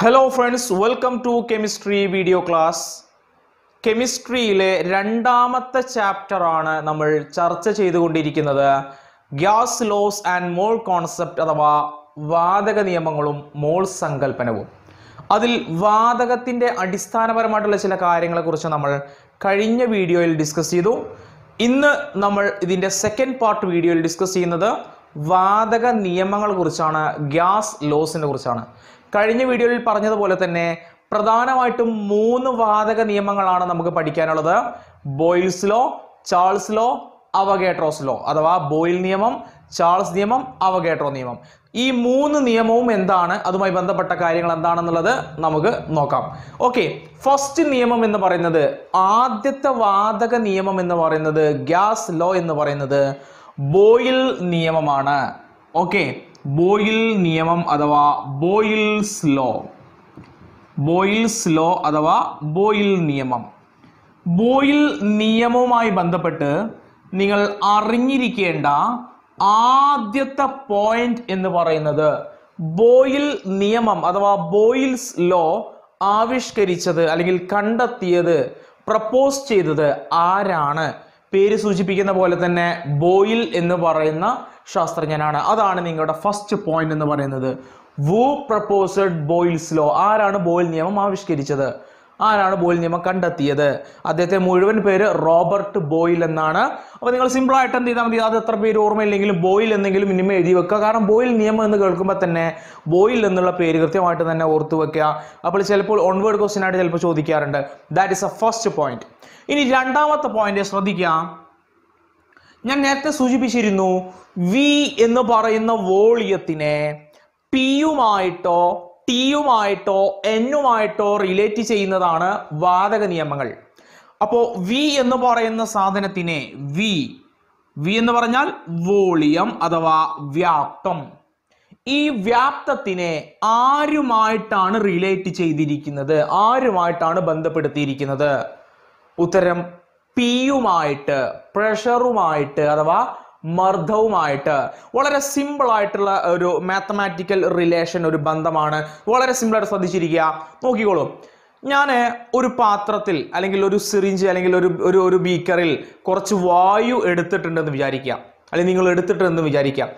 hello friends welcome to chemistry video class കെമിസ്ട്രിയിലെ രണ്ടാമത്തെ chapter ആണ് നമ്മൾ ചർച്ച ചെയ്തുകൊണ്ടിരിക്കുന്നത് gas laws and mole concept അഥവാ വാതക നിയമങ്ങളും മോൾ സങ്കല്പനവും അതിൽ വാതകത്തിൻ്റെ അടിസ്ഥാനപരമായിട്ടുള്ള ചില കാര്യങ്ങളെക്കുറിച്ച് നമ്മൾ കഴിഞ്ഞ വീഡിയോയിൽ ഡിസ്കസ് ചെയ്തു ഇന്ന് നമ്മൾ ഇതിൻ്റെ സെക്കൻഡ് പാർട്ട് വീഡിയോയിൽ ഡിസ്കസ് ചെയ്യുന്നത് വാതക നിയമങ്ങളെ കുറിച്ചാണ് ഗ്യാസ് ലോസിനെ കുറിച്ചാണ് കഴിഞ്ഞ വീഡിയോയിൽ പറഞ്ഞതുപോലെ തന്നെ പ്രധാനമായിട്ടും മൂന്ന് വാതക നിയമങ്ങളാണ് നമുക്ക് പഠിക്കാനുള്ളത് Boyle's law Charles law Avogadro's law അഥവാ ബോയിൽ നിയമം ചാൾസ് നിയമം അവഗേട്രോ നിയമം ഈ മൂന്ന് നിയമവും എന്താണ് അതുമായി ബന്ധപ്പെട്ട കാര്യങ്ങൾ എന്താണെന്നുള്ളത് നമുക്ക് നോക്കാം ഓക്കെ ഫസ്റ്റ് നിയമം എന്ന് പറയുന്നത് ആദ്യത്തെ വാതക നിയമം എന്ന് പറയുന്നത് ഗ്യാസ് ലോ എന്ന് പറയുന്നത് ബോയിൽ നിയമമാണ് ഓക്കെ ബോയിൽ നിയമം അഥവാ ബോയിൽസ് ലോ ബോയിൽസ് ലോ അഥവാ ബോയിൽ നിയമം ബോയിൽ നിയമവുമായി ബന്ധപ്പെട്ട് നിങ്ങൾ അറിഞ്ഞിരിക്കേണ്ട ആദ്യത്തെ പോയിന്റ് എന്ന് പറയുന്നത് ബോയിൽ നിയമം അഥവാ ബോയിൽസ് ലോ ആവിഷ്കരിച്ചത് അല്ലെങ്കിൽ കണ്ടെത്തിയത് പ്രപ്പോസ് ചെയ്തത് ആരാണ് പേര് സൂചിപ്പിക്കുന്ന പോലെ തന്നെ ബോയിൽ എന്ന് പറയുന്ന ശാസ്ത്രജ്ഞനാണ് അതാണ് നിങ്ങളുടെ ഫസ്റ്റ് പോയിന്റ് എന്ന് പറയുന്നത് വു പ്രപ്പോസഡ് ബോയിൽസ് ലോ ആരാണ് ബോയിൽ നിയമം ആവിഷ്കരിച്ചത് ആരാണ് ബോയിൽ നിയമം കണ്ടെത്തിയത് അദ്ദേഹത്തെ മുഴുവൻ പേര് റോബർട്ട് ബോയിൽ എന്നാണ് അപ്പോൾ നിങ്ങൾ സിമ്പിളായിട്ട് എന്ത് ചെയ്താൽ മതി അത് എത്ര പേര് ഓർമ്മയില്ലെങ്കിലും ബോയിൽ എന്നെങ്കിലും ഇനിമേ എഴുതി വെക്കുക കാരണം ബോയിൽ നിയമം എന്ന് കേൾക്കുമ്പോൾ തന്നെ ബോയിൽ എന്നുള്ള പേര് കൃത്യമായിട്ട് തന്നെ ഓർത്തു വെക്കുക അപ്പോൾ ചിലപ്പോൾ ഓൺവേർഡ് ക്വസ്റ്റ്യൻ ആയിട്ട് ചിലപ്പോൾ ചോദിക്കാറുണ്ട് that is a first point ഇനി രണ്ടാമത്തെ പോയിന്റ് ശ്രദ്ധിക്കാം ഞാൻ നേരത്തെ സൂചിപ്പിച്ചിരുന്നു വി എന്ന് പറയുന്ന വോളിയത്തിനെ പിയുമായിട്ടോ ടിയുമായിട്ടോ എന്നുമായിട്ടോ റിലേറ്റ് ചെയ്യുന്നതാണ് വാതക നിയമങ്ങൾ അപ്പോ വി എന്ന് പറയുന്ന സാധനത്തിനെ വി വി എന്ന് പറഞ്ഞാൽ വോളിയം അഥവാ വ്യാപ്തം ഈ വ്യാപ്തത്തിനെ ആരുമായിട്ടാണ് റിലേറ്റ് ചെയ്തിരിക്കുന്നത് ആരുമായിട്ടാണ് ബന്ധപ്പെടുത്തിയിരിക്കുന്നത് ഉത്തരം പിയുമായിട്ട് പ്രഷറുമായിട്ട് അഥവാ മർദ്ദവുമായിട്ട് വളരെ സിമ്പിൾ ആയിട്ടുള്ള ഒരു മാത്തമാറ്റിക്കൽ റിലേഷൻ ഒരു ബന്ധമാണ് വളരെ ആയിട്ട് ശ്രദ്ധിച്ചിരിക്കുക നോക്കിക്കോളൂ ഞാൻ ഒരു പാത്രത്തിൽ അല്ലെങ്കിൽ ഒരു സിറിഞ്ച് അല്ലെങ്കിൽ ഒരു ഒരു ഒരു ബീക്കറിൽ കുറച്ച് വായു എടുത്തിട്ടുണ്ടെന്ന് വിചാരിക്കുക അല്ലെങ്കിൽ നിങ്ങൾ എടുത്തിട്ടുണ്ടെന്ന് വിചാരിക്കുക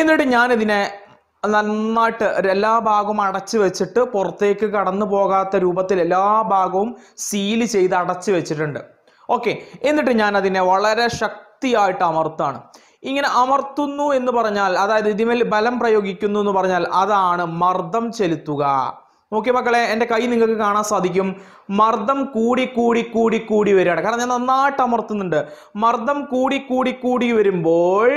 എന്നിട്ട് ഞാനിതിനെ നന്നായിട്ട് എല്ലാ ഭാഗവും അടച്ചു വെച്ചിട്ട് പുറത്തേക്ക് കടന്നു പോകാത്ത രൂപത്തിൽ എല്ലാ ഭാഗവും സീൽ ചെയ്ത് അടച്ചു വെച്ചിട്ടുണ്ട് ഓക്കെ എന്നിട്ട് ഞാൻ അതിനെ വളരെ ശക്തിയായിട്ട് അമർത്താണ് ഇങ്ങനെ അമർത്തുന്നു എന്ന് പറഞ്ഞാൽ അതായത് ഇതിമേൽ ബലം പ്രയോഗിക്കുന്നു എന്ന് പറഞ്ഞാൽ അതാണ് മർദ്ദം ചെലുത്തുക നോക്കിയ മക്കളെ എൻ്റെ കൈ നിങ്ങൾക്ക് കാണാൻ സാധിക്കും മർദ്ദം കൂടി കൂടി കൂടി കൂടി വരികയാണ് കാരണം ഞാൻ നന്നായിട്ട് അമർത്തുന്നുണ്ട് മർദ്ദം കൂടി കൂടി കൂടി വരുമ്പോൾ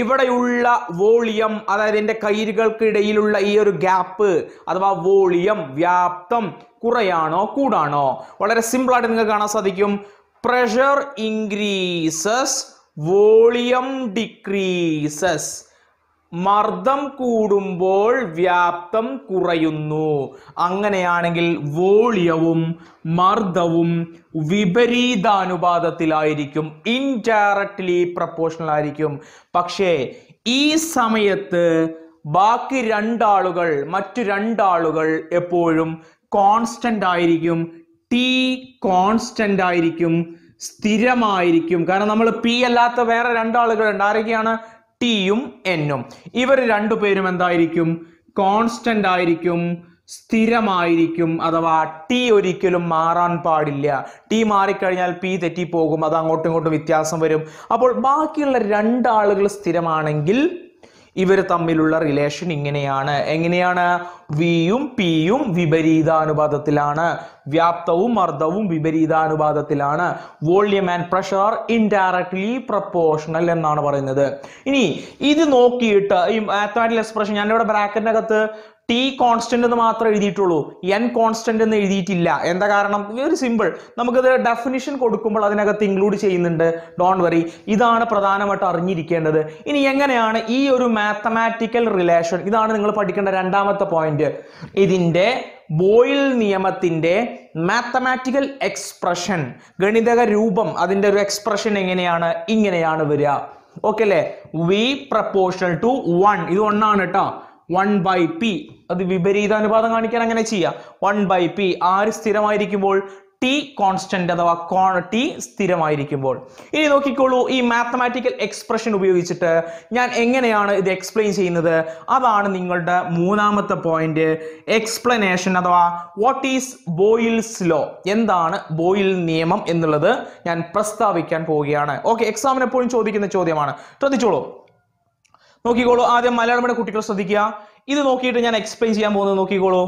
ഇവിടെയുള്ള വോളിയം അതായത് എൻ്റെ കൈരുകൾക്കിടയിലുള്ള ഈ ഒരു ഗ്യാപ്പ് അഥവാ വോളിയം വ്യാപ്തം കുറയാണോ കൂടാണോ വളരെ സിമ്പിളായിട്ട് നിങ്ങൾക്ക് കാണാൻ സാധിക്കും പ്രഷർ ഇൻക്രീസസ് വോളിയം ഡിക്രീസസ് മർദ്ദം കൂടുമ്പോൾ വ്യാപ്തം കുറയുന്നു അങ്ങനെയാണെങ്കിൽ വോളിയവും മർദ്ദവും വിപരീതാനുപാതത്തിലായിരിക്കും ഇൻഡയറക്ട്ലി പ്രപ്പോർഷണൽ ആയിരിക്കും പക്ഷേ ഈ സമയത്ത് ബാക്കി രണ്ടാളുകൾ മറ്റു രണ്ടാളുകൾ എപ്പോഴും കോൺസ്റ്റൻ്റ് ആയിരിക്കും ടി കോൺസ്റ്റന്റ് ആയിരിക്കും സ്ഥിരമായിരിക്കും കാരണം നമ്മൾ പി അല്ലാത്ത വേറെ രണ്ടാളുകളുണ്ട് ആരൊക്കെയാണ് ടിയും എന്നും ഇവർ രണ്ടുപേരും എന്തായിരിക്കും കോൺസ്റ്റന്റ് ആയിരിക്കും സ്ഥിരമായിരിക്കും അഥവാ ടി ഒരിക്കലും മാറാൻ പാടില്ല ടി മാറിക്കഴിഞ്ഞാൽ പി തെറ്റിപ്പോകും അത് അങ്ങോട്ടും ഇങ്ങോട്ടും വ്യത്യാസം വരും അപ്പോൾ ബാക്കിയുള്ള രണ്ടാളുകൾ സ്ഥിരമാണെങ്കിൽ ഇവർ തമ്മിലുള്ള റിലേഷൻ ഇങ്ങനെയാണ് എങ്ങനെയാണ് വിയും പിയും വിപരീതാനുപാതത്തിലാണ് വ്യാപ്തവും മർദ്ദവും വിപരീതാനുപാതത്തിലാണ് volume and pressure indirectly proportional എന്നാണ് പറയുന്നത് ഇനി ഇത് നോക്കിയിട്ട് ഈ മാത്തമാറ്റിക്കൽ എക്സ്പ്രഷൻ ഞാനിവിടെ ബ്രാക്കറ്റിനകത്ത് ടി കോൺസ്റ്റന്റ് എന്ന് മാത്രമേ എഴുതിയിട്ടുള്ളൂ എൻ കോൺസ്റ്റന്റ് എന്ന് എഴുതിയിട്ടില്ല എന്താ കാരണം വെരി സിമ്പിൾ നമുക്കത് ഡെഫിനിഷൻ കൊടുക്കുമ്പോൾ അതിനകത്ത് ഇൻക്ലൂഡ് ചെയ്യുന്നുണ്ട് ഡോൺ വറി ഇതാണ് പ്രധാനമായിട്ട് അറിഞ്ഞിരിക്കേണ്ടത് ഇനി എങ്ങനെയാണ് ഈ ഒരു മാത്തമാറ്റിക്കൽ റിലേഷൻ ഇതാണ് നിങ്ങൾ പഠിക്കേണ്ട രണ്ടാമത്തെ പോയിന്റ് ഇതിൻ്റെ ബോയിൽ നിയമത്തിൻ്റെ മാത്തമാറ്റിക്കൽ എക്സ്പ്രഷൻ ഗണിതക രൂപം അതിൻ്റെ ഒരു എക്സ്പ്രഷൻ എങ്ങനെയാണ് ഇങ്ങനെയാണ് വരിക ഓക്കെ അല്ലേ വി പ്രപ്പോർഷണൽ ടു വൺ ഇത് ഒന്നാണ് കേട്ടോ വൺ ബൈ പി അത് വിപരീതാനുപാതം കാണിക്കാൻ അങ്ങനെ ചെയ്യാം one by P R സ്ഥിരമായിരിക്കുമ്പോൾ T constant അഥവാ കോൺ ടി സ്ഥിരമായിരിക്കുമ്പോൾ ഇനി നോക്കിക്കോളൂ ഈ മാത്തമാറ്റിക്കൽ എക്സ്പ്രഷൻ ഉപയോഗിച്ചിട്ട് ഞാൻ എങ്ങനെയാണ് ഇത് എക്സ്പ്ലെയിൻ ചെയ്യുന്നത് അതാണ് നിങ്ങളുടെ മൂന്നാമത്തെ പോയിന്റ് എക്സ്പ്ലനേഷൻ അഥവാ വാട്ട് ഈസ് ബോയിൽസ് ലോ എന്താണ് ബോയിൽ നിയമം എന്നുള്ളത് ഞാൻ പ്രസ്താവിക്കാൻ പോവുകയാണ് ഓക്കെ എക്സാമിന് എപ്പോഴും ചോദിക്കുന്ന ചോദ്യമാണ് ശ്രദ്ധിച്ചോളൂ നോക്കിക്കോളൂ ആദ്യം മലയാളമയുടെ കുട്ടികൾ ശ്രദ്ധിക്കുക ഇത് നോക്കിയിട്ട് ഞാൻ എക്സ്പ്ലെയിൻ ചെയ്യാൻ പോകുന്നത് നോക്കിക്കോളൂ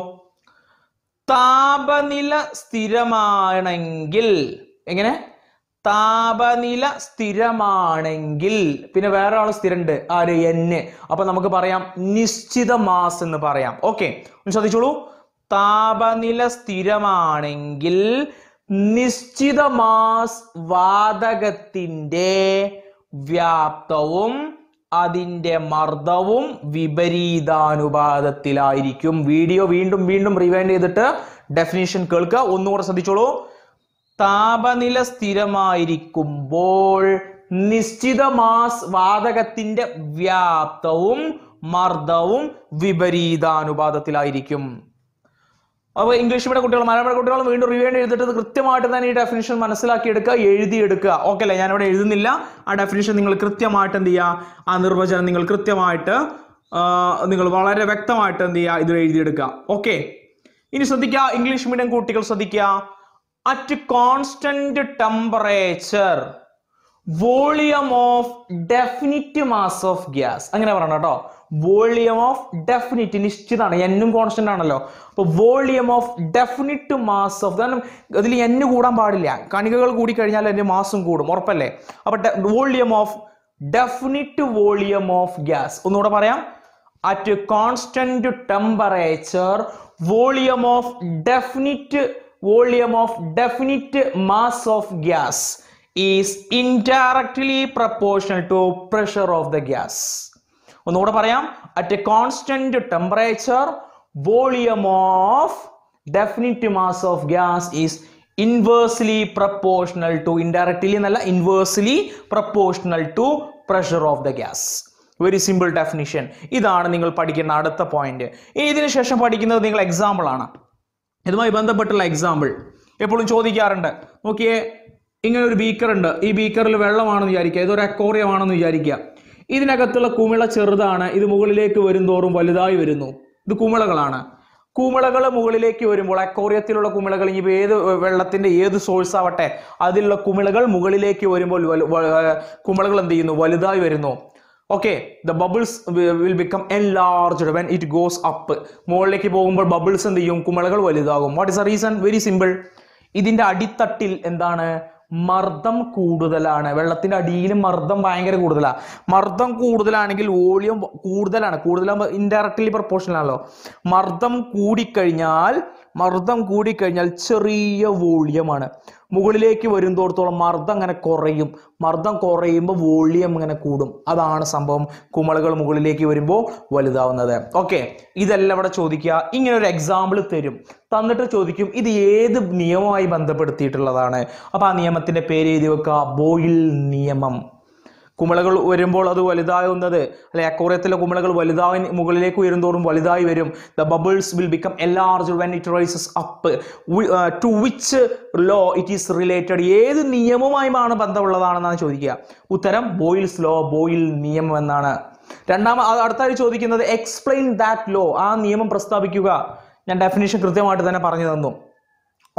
താപനില സ്ഥിരമാണെങ്കിൽ എങ്ങനെ താപനില സ്ഥിരമാണെങ്കിൽ പിന്നെ വേറെ ആൾ സ്ഥിരണ്ട് ആര് എന്നെ അപ്പൊ നമുക്ക് പറയാം നിശ്ചിത മാസ് എന്ന് പറയാം ഓക്കെ ഒന്ന് ശ്രദ്ധിച്ചോളൂ താപനില സ്ഥിരമാണെങ്കിൽ നിശ്ചിത മാസ് വാതകത്തിന്റെ വ്യാപ്തവും അതിൻ്റെ മർദ്ദവും വിപരീതാനുപാതത്തിലായിരിക്കും വീഡിയോ വീണ്ടും വീണ്ടും റിവൈൻഡ് ചെയ്തിട്ട് ഡെഫിനേഷൻ കേൾക്കുക ഒന്നുകൂടെ ശ്രദ്ധിച്ചോളൂ താപനില സ്ഥിരമായിരിക്കുമ്പോൾ നിശ്ചിത മാസ് വാതകത്തിന്റെ വ്യാപ്തവും മർദ്ദവും വിപരീതാനുപാതത്തിലായിരിക്കും അപ്പോൾ ഇംഗ്ലീഷ് മീഡിയം കുട്ടികൾ മലയാളം കുട്ടികൾ വീണ്ടും റിവ്യൂ എഴുതിട്ട് കൃത്യമായിട്ട് തന്നെ ഈ ഡെഫിനേഷൻ മനസ്സിലാക്കിയെടുക്കുക എഴുതിയെടുക്കുക ഓക്കെ അല്ലേ ഞാനിവിടെ എഴുതുന്നില്ല ആ ഡെഫിനേഷൻ നിങ്ങൾ കൃത്യമായിട്ട് എന്ത് ചെയ്യുക ആ നിർവചനം നിങ്ങൾ കൃത്യമായിട്ട് നിങ്ങൾ വളരെ വ്യക്തമായിട്ട് എന്ത് ചെയ്യുക ഇത് എഴുതിയെടുക്കുക ഓക്കെ ഇനി ശ്രദ്ധിക്കുക ഇംഗ്ലീഷ് മീഡിയം കുട്ടികൾ ശ്രദ്ധിക്കുക at constant temperature volume of definite mass of gas അങ്ങനെ പറയണം കേട്ടോ വോളിയം ഓഫ് ഡെഫിനിറ്റ് നിശ്ചിതമാണ് എന്നും കോൺസ്റ്റന്റ് ആണല്ലോ അപ്പോൾ volume of definite mass of കാരണം അതിൽ എന്ന് കൂടാൻ പാടില്ല കണികകൾ കൂടി കഴിഞ്ഞാൽ എന്റെ മാസും കൂടും ഉറപ്പല്ലേ അപ്പോൾ volume of definite volume of gas ഒന്നുകൂടെ പറയാം at constant temperature volume of definite volume of definite mass of gas is indirectly proportional to pressure of the gas ഒന്നുകൂടെ പറയാം at a constant temperature volume of definite mass of gas is inversely proportional to indirectly എന്നല്ല inversely proportional to pressure of the gas very simple definition ഇതാണ് നിങ്ങൾ പഠിക്കുന്ന അടുത്ത point ഇനി ഇതിന് ശേഷം പഠിക്കുന്നത് നിങ്ങൾ എക്സാമ്പിൾ ആണ് ഇതുമായി ബന്ധപ്പെട്ടുള്ള എക്സാമ്പിൾ എപ്പോഴും ചോദിക്കാറുണ്ട് നോക്കിയേ ഇങ്ങനെ ഒരു ബീക്കർ ഉണ്ട് ഈ ബീക്കറിൽ വെള്ളമാണെന്ന് വിചാരിക്കുക ഇതൊരു അക്വോറിയം ആണെന്ന് വിചാരിക്കുക ഇതിനകത്തുള്ള കുമിള ചെറുതാണ് ഇത് മുകളിലേക്ക് വരും തോറും വലുതായി വരുന്നു ഇത് കുമിളകളാണ് കുമിളകൾ മുകളിലേക്ക് വരുമ്പോൾ അക്കോറിയത്തിലുള്ള കുമിളകൾ ഇനി ഏത് വെള്ളത്തിന്റെ ഏത് സോഴ്സ് ആവട്ടെ അതിലുള്ള കുമിളകൾ മുകളിലേക്ക് വരുമ്പോൾ കുമിളകൾ എന്ത് ചെയ്യുന്നു വലുതായി വരുന്നു okay the bubbles will become enlarge when it goes up മുകളിലേക്ക് പോകുമ്പോൾ ബബിൾസ് എന്ത് ചെയ്യും കുമിളകൾ വലുതാകും what is a reason very simple ഇതിന്റെ അടിത്തട്ടിൽ എന്താണ് മർദ്ദം കൂടുതലാണ് വെള്ളത്തിന്റെ അടിയിൽ മർദ്ദം ഭയങ്കര കൂടുതലാണ് മർദ്ദം കൂടുതലാണെങ്കിൽ വോളിയം കൂടുതലാണ് കൂടുതലാകുമ്പോൾ ഇൻഡയറക്ട്ലി പ്രപ്പോർഷണൽ ആണല്ലോ മർദ്ദം കൂടിക്കഴിഞ്ഞാൽ മർദ്ദം കൂടിക്കഴിഞ്ഞാൽ ചെറിയ വോളിയമാണ് മുകളിലേക്ക് വരുന്നതോടത്തോളം മർദ്ദം അങ്ങനെ കുറയും മർദ്ദം കുറയുമ്പോൾ വോളിയം ഇങ്ങനെ കൂടും അതാണ് സംഭവം കുമളകൾ മുകളിലേക്ക് വരുമ്പോൾ വലുതാവുന്നത് ഓക്കെ ഇതെല്ലാം ഇവിടെ ചോദിക്കുക ഇങ്ങനെ ഒരു എക്സാമ്പിൾ തരും തന്നിട്ട് ചോദിക്കും ഇത് ഏത് നിയമവുമായി ബന്ധപ്പെടുത്തിയിട്ടുള്ളതാണ് അപ്പോൾ ആ നിയമത്തിന്റെ പേര് എഴുതി വെക്കുക ബോയിൽ നിയമം കുമിളകൾ വരുമ്പോൾ അത് വലുതാകുന്നത് അല്ലെ അക്കോറിയത്തിലെ കുമിളകൾ വലുതായി മുകളിലേക്ക് തോറും വലുതായി വരും the bubbles will become large when it rises up to which law it is related ഏത് നിയമവുമായിമാണ് ബന്ധമുള്ളതാണെന്നാണ് ചോദിക്കുക ഉത്തരം ബോയിൽസ് ലോ ബോയിൽ നിയമം എന്നാണ് രണ്ടാമ അടുത്തായി ചോദിക്കുന്നത് എക്സ്പ്ലെയിൻ ദാറ്റ് ലോ ആ നിയമം പ്രസ്താവിക്കുക ഞാൻ ഡെഫിനേഷൻ കൃത്യമായിട്ട് തന്നെ പറഞ്ഞു തന്നു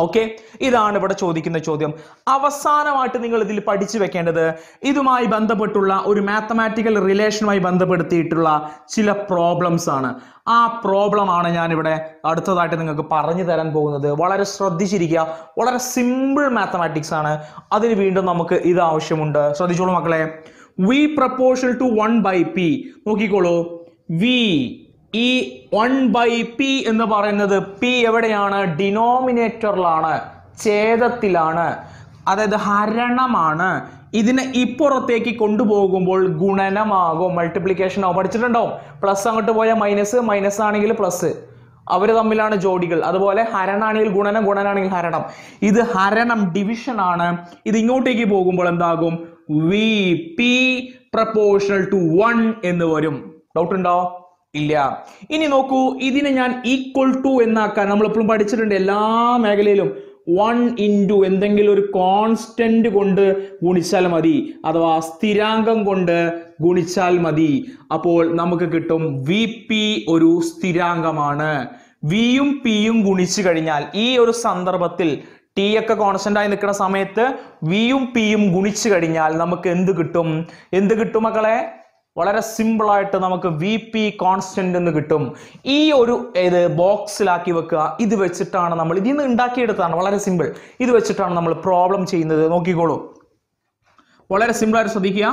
ഓക്കെ ഇതാണ് ഇവിടെ ചോദിക്കുന്ന ചോദ്യം അവസാനമായിട്ട് നിങ്ങൾ ഇതിൽ പഠിച്ചു വെക്കേണ്ടത് ഇതുമായി ബന്ധപ്പെട്ടുള്ള ഒരു മാത്തമാറ്റിക്കൽ റിലേഷനുമായി ബന്ധപ്പെടുത്തിയിട്ടുള്ള ചില പ്രോബ്ലംസ് ആണ് ആ പ്രോബ്ലം ആണ് ഞാനിവിടെ അടുത്തതായിട്ട് നിങ്ങൾക്ക് പറഞ്ഞു തരാൻ പോകുന്നത് വളരെ ശ്രദ്ധിച്ചിരിക്കുക വളരെ സിമ്പിൾ മാത്തമാറ്റിക്സ് ആണ് അതിന് വീണ്ടും നമുക്ക് ഇത് ആവശ്യമുണ്ട് ശ്രദ്ധിച്ചോളൂ മക്കളെ V proportional to one by P നോക്കിക്കോളൂ വി ഈ വൺ ബൈ പി എന്ന് പറയുന്നത് പി എവിടെയാണ് ഡിനോമിനേറ്ററിലാണ് ഛേദത്തിലാണ് അതായത് ഹരണമാണ് ഇതിനെ ഇപ്പുറത്തേക്ക് കൊണ്ടുപോകുമ്പോൾ ഗുണനമാകും മൾട്ടിപ്ലിക്കേഷൻ ആവും പഠിച്ചിട്ടുണ്ടോ പ്ലസ് അങ്ങോട്ട് പോയാൽ മൈനസ് മൈനസ് ആണെങ്കിൽ പ്ലസ് അവർ തമ്മിലാണ് ജോഡികൾ അതുപോലെ ഹരണാണെങ്കിൽ ഗുണനം ഗുണനാണെങ്കിൽ ഹരണം ഇത് ഹരണം ഡിവിഷൻ ആണ് ഇത് ഇങ്ങോട്ടേക്ക് പോകുമ്പോൾ എന്താകും V P proportional to one എന്ന് വരും ഡൗട്ട് ഉണ്ടോ ഇല്ല ഇനി നോക്കൂ ഇതിനെ ഞാൻ ഈക്വൽ ടു എന്നാക്കാൻ നമ്മൾ എപ്പോഴും പഠിച്ചിട്ടുണ്ട് എല്ലാ മേഖലയിലും വൺ ഇൻറ്റു എന്തെങ്കിലും ഒരു കോൺസ്റ്റന്റ് കൊണ്ട് ഗുണിച്ചാൽ മതി അഥവാ സ്ഥിരാങ്കം കൊണ്ട് ഗുണിച്ചാൽ മതി അപ്പോൾ നമുക്ക് കിട്ടും വി പി ഒരു സ്ഥിരാങ്കമാണ് വിയും പിയും ഗുണിച്ചു കഴിഞ്ഞാൽ ഈ ഒരു സന്ദർഭത്തിൽ ടി ഒക്കെ കോൺസ്റ്റന്റ് ആയി നിൽക്കുന്ന സമയത്ത് വിയും പിയും ഗുണിച്ചു കഴിഞ്ഞാൽ നമുക്ക് എന്ത് കിട്ടും എന്ത് കിട്ടും മക്കളെ വളരെ സിമ്പിളായിട്ട് നമുക്ക് വി പി കോൺസ്റ്റന്റ് എന്ന് കിട്ടും ഈ ഒരു ഇത് ബോക്സിലാക്കി വെക്കുക ഇത് വെച്ചിട്ടാണ് നമ്മൾ ഇതിൽ നിന്ന് ഉണ്ടാക്കിയെടുത്താണ് വളരെ സിമ്പിൾ ഇത് വെച്ചിട്ടാണ് നമ്മൾ പ്രോബ്ലം ചെയ്യുന്നത് നോക്കിക്കോളൂ വളരെ സിമ്പിളായിട്ട് ശ്രദ്ധിക്കുക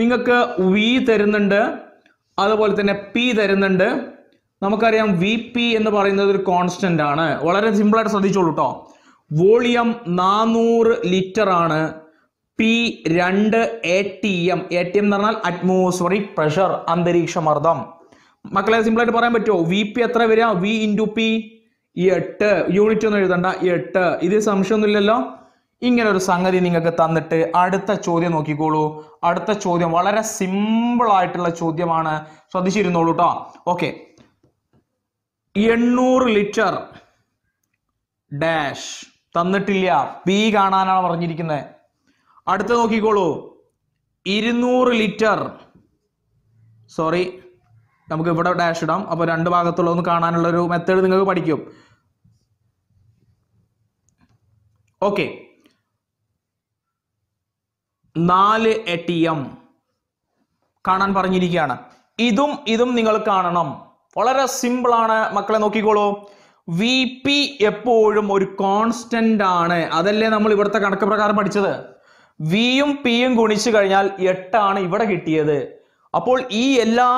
നിങ്ങൾക്ക് വി തരുന്നുണ്ട് അതുപോലെ തന്നെ പി തരുന്നുണ്ട് നമുക്കറിയാം വി പി എന്ന് പറയുന്നത് ഒരു കോൺസ്റ്റന്റ് ആണ് വളരെ സിമ്പിളായിട്ട് ശ്രദ്ധിച്ചോളൂ കേട്ടോ വോളിയം നാനൂറ് ലിറ്റർ ആണ് പി രണ്ട് A T M A T M എന്ന് പറഞ്ഞാൽ അറ്റ്മോസ്ഫറിക് പ്രഷർ അന്തരീക്ഷ മർദ്ദം മക്കളെ സിമ്പിൾ ആയിട്ട് പറയാൻ പറ്റുമോ വി പി എത്ര വരിക വി ഇൻറ്റു പി എട്ട് യൂണിറ്റ് ഒന്നും എഴുതണ്ട എട്ട് ഇതിൽ സംശയമൊന്നുമില്ലല്ലോ ഇങ്ങനെ ഒരു സംഗതി നിങ്ങൾക്ക് തന്നിട്ട് അടുത്ത ചോദ്യം നോക്കിക്കോളൂ അടുത്ത ചോദ്യം വളരെ സിമ്പിൾ ആയിട്ടുള്ള ചോദ്യമാണ് ശ്രദ്ധിച്ചിരുന്നോളൂ കേട്ടോ ഓക്കെ എണ്ണൂറ് ലിറ്റർ ഡാഷ് തന്നിട്ടില്ല പി കാണാനാണ് പറഞ്ഞിരിക്കുന്നത് അടുത്ത നോക്കിക്കോളൂ ഇരുന്നൂറ് ലിറ്റർ സോറി നമുക്ക് ഇവിടെ ഡാഷ് ഇടാം അപ്പോൾ രണ്ട് ഭാഗത്തുള്ളതൊന്ന് കാണാനുള്ള ഒരു മെത്തേഡ് നിങ്ങൾക്ക് പഠിക്കും ഓക്കെ നാല് എ ടി എം കാണാൻ പറഞ്ഞിരിക്കുകയാണ് ഇതും ഇതും നിങ്ങൾ കാണണം വളരെ സിമ്പിൾ ആണ് മക്കളെ നോക്കിക്കോളൂ വി പി എപ്പോഴും ഒരു കോൺസ്റ്റന്റ് ആണ് അതല്ലേ നമ്മൾ ഇവിടുത്തെ കണക്ക് പ്രകാരം പഠിച്ചത് വിയും പിയും ഗുണിച്ചു കഴിഞ്ഞാൽ എട്ടാണ് ഇവിടെ കിട്ടിയത് അപ്പോൾ ഈ എല്ലാ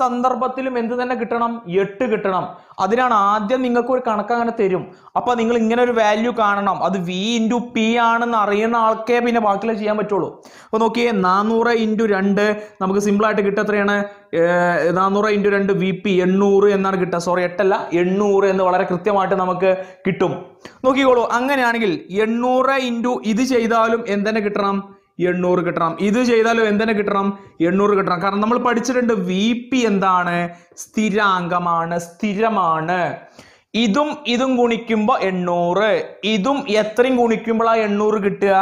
സന്ദർഭത്തിലും എന്ത് തന്നെ കിട്ടണം എട്ട് കിട്ടണം അതിനാണ് ആദ്യം നിങ്ങൾക്ക് ഒരു കണക്ക് അങ്ങനെ തരും അപ്പൊ നിങ്ങൾ ഇങ്ങനെ ഒരു വാല്യൂ കാണണം അത് വി ഇൻറ്റു പി ആണെന്ന് അറിയുന്ന ആൾക്കേ പിന്നെ ബാക്കിയുള്ള ചെയ്യാൻ പറ്റുള്ളൂ അപ്പൊ നോക്കിയേ നാനൂറ് ഇൻറ്റു രണ്ട് നമുക്ക് ആയിട്ട് കിട്ടുക എത്രയാണ് നാനൂറ് ഇൻറ്റു രണ്ട് വി പി എണ്ണൂറ് എന്നാണ് കിട്ടുക സോറി എട്ടല്ല എണ്ണൂറ് എന്ന് വളരെ കൃത്യമായിട്ട് നമുക്ക് കിട്ടും നോക്കിക്കോളൂ അങ്ങനെയാണെങ്കിൽ എണ്ണൂറ് ഇൻറ്റു ഇത് ചെയ്താലും എന്തെന്നെ കിട്ടണം എണ്ണൂറ് കിട്ടണം ഇത് ചെയ്താലും എന്തിനെ കിട്ടണം എണ്ണൂറ് കിട്ടണം കാരണം നമ്മൾ പഠിച്ചിട്ടുണ്ട് വി പി എന്താണ് സ്ഥിരാംഗമാണ് സ്ഥിരമാണ് ഇതും ഇതും ഗുണിക്കുമ്പോൾ എണ്ണൂറ് ഇതും എത്രയും ഗുണിക്കുമ്പോൾ എണ്ണൂറ് കിട്ടുക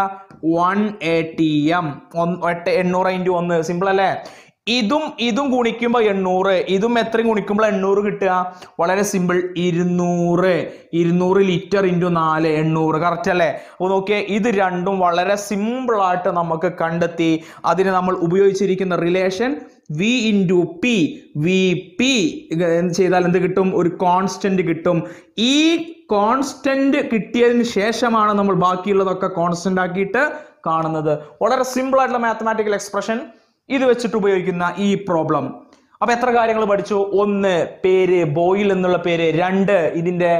വൺ എ ടി എം എട്ട് എണ്ണൂറ് ഇൻറ്റു ഒന്ന് സിമ്പിൾ അല്ലേ ഇതും ഇതും ഗുണിക്കുമ്പോൾ എണ്ണൂറ് ഇതും എത്രയും ഗുണിക്കുമ്പോൾ എണ്ണൂറ് കിട്ടുക വളരെ സിമ്പിൾ ഇരുന്നൂറ് ഇരുന്നൂറ് ലിറ്റർ ഇൻറ്റു നാല് എണ്ണൂറ് കറക്റ്റ് അല്ലേ അപ്പോൾ നോക്കിയാൽ ഇത് രണ്ടും വളരെ സിമ്പിളായിട്ട് നമുക്ക് കണ്ടെത്തി അതിന് നമ്മൾ ഉപയോഗിച്ചിരിക്കുന്ന relation V into P V P ചെയ്താൽ എന്ത് കിട്ടും ഒരു കോൺസ്റ്റൻറ്റ് കിട്ടും ഈ കോൺസ്റ്റൻറ്റ് കിട്ടിയതിന് ശേഷമാണ് നമ്മൾ ബാക്കിയുള്ളതൊക്കെ കോൺസ്റ്റൻ്റ് ആക്കിയിട്ട് കാണുന്നത് വളരെ സിമ്പിളായിട്ടുള്ള മാത്തമാറ്റിക്കൽ എക്സ്പ്രഷൻ ഇത് വെച്ചിട്ട് ഉപയോഗിക്കുന്ന ഈ പ്രോബ്ലം അപ്പൊ എത്ര കാര്യങ്ങൾ പഠിച്ചു ഒന്ന് പേര് ബോയിൽ എന്നുള്ള പേര് രണ്ട് ഇതിന്റെ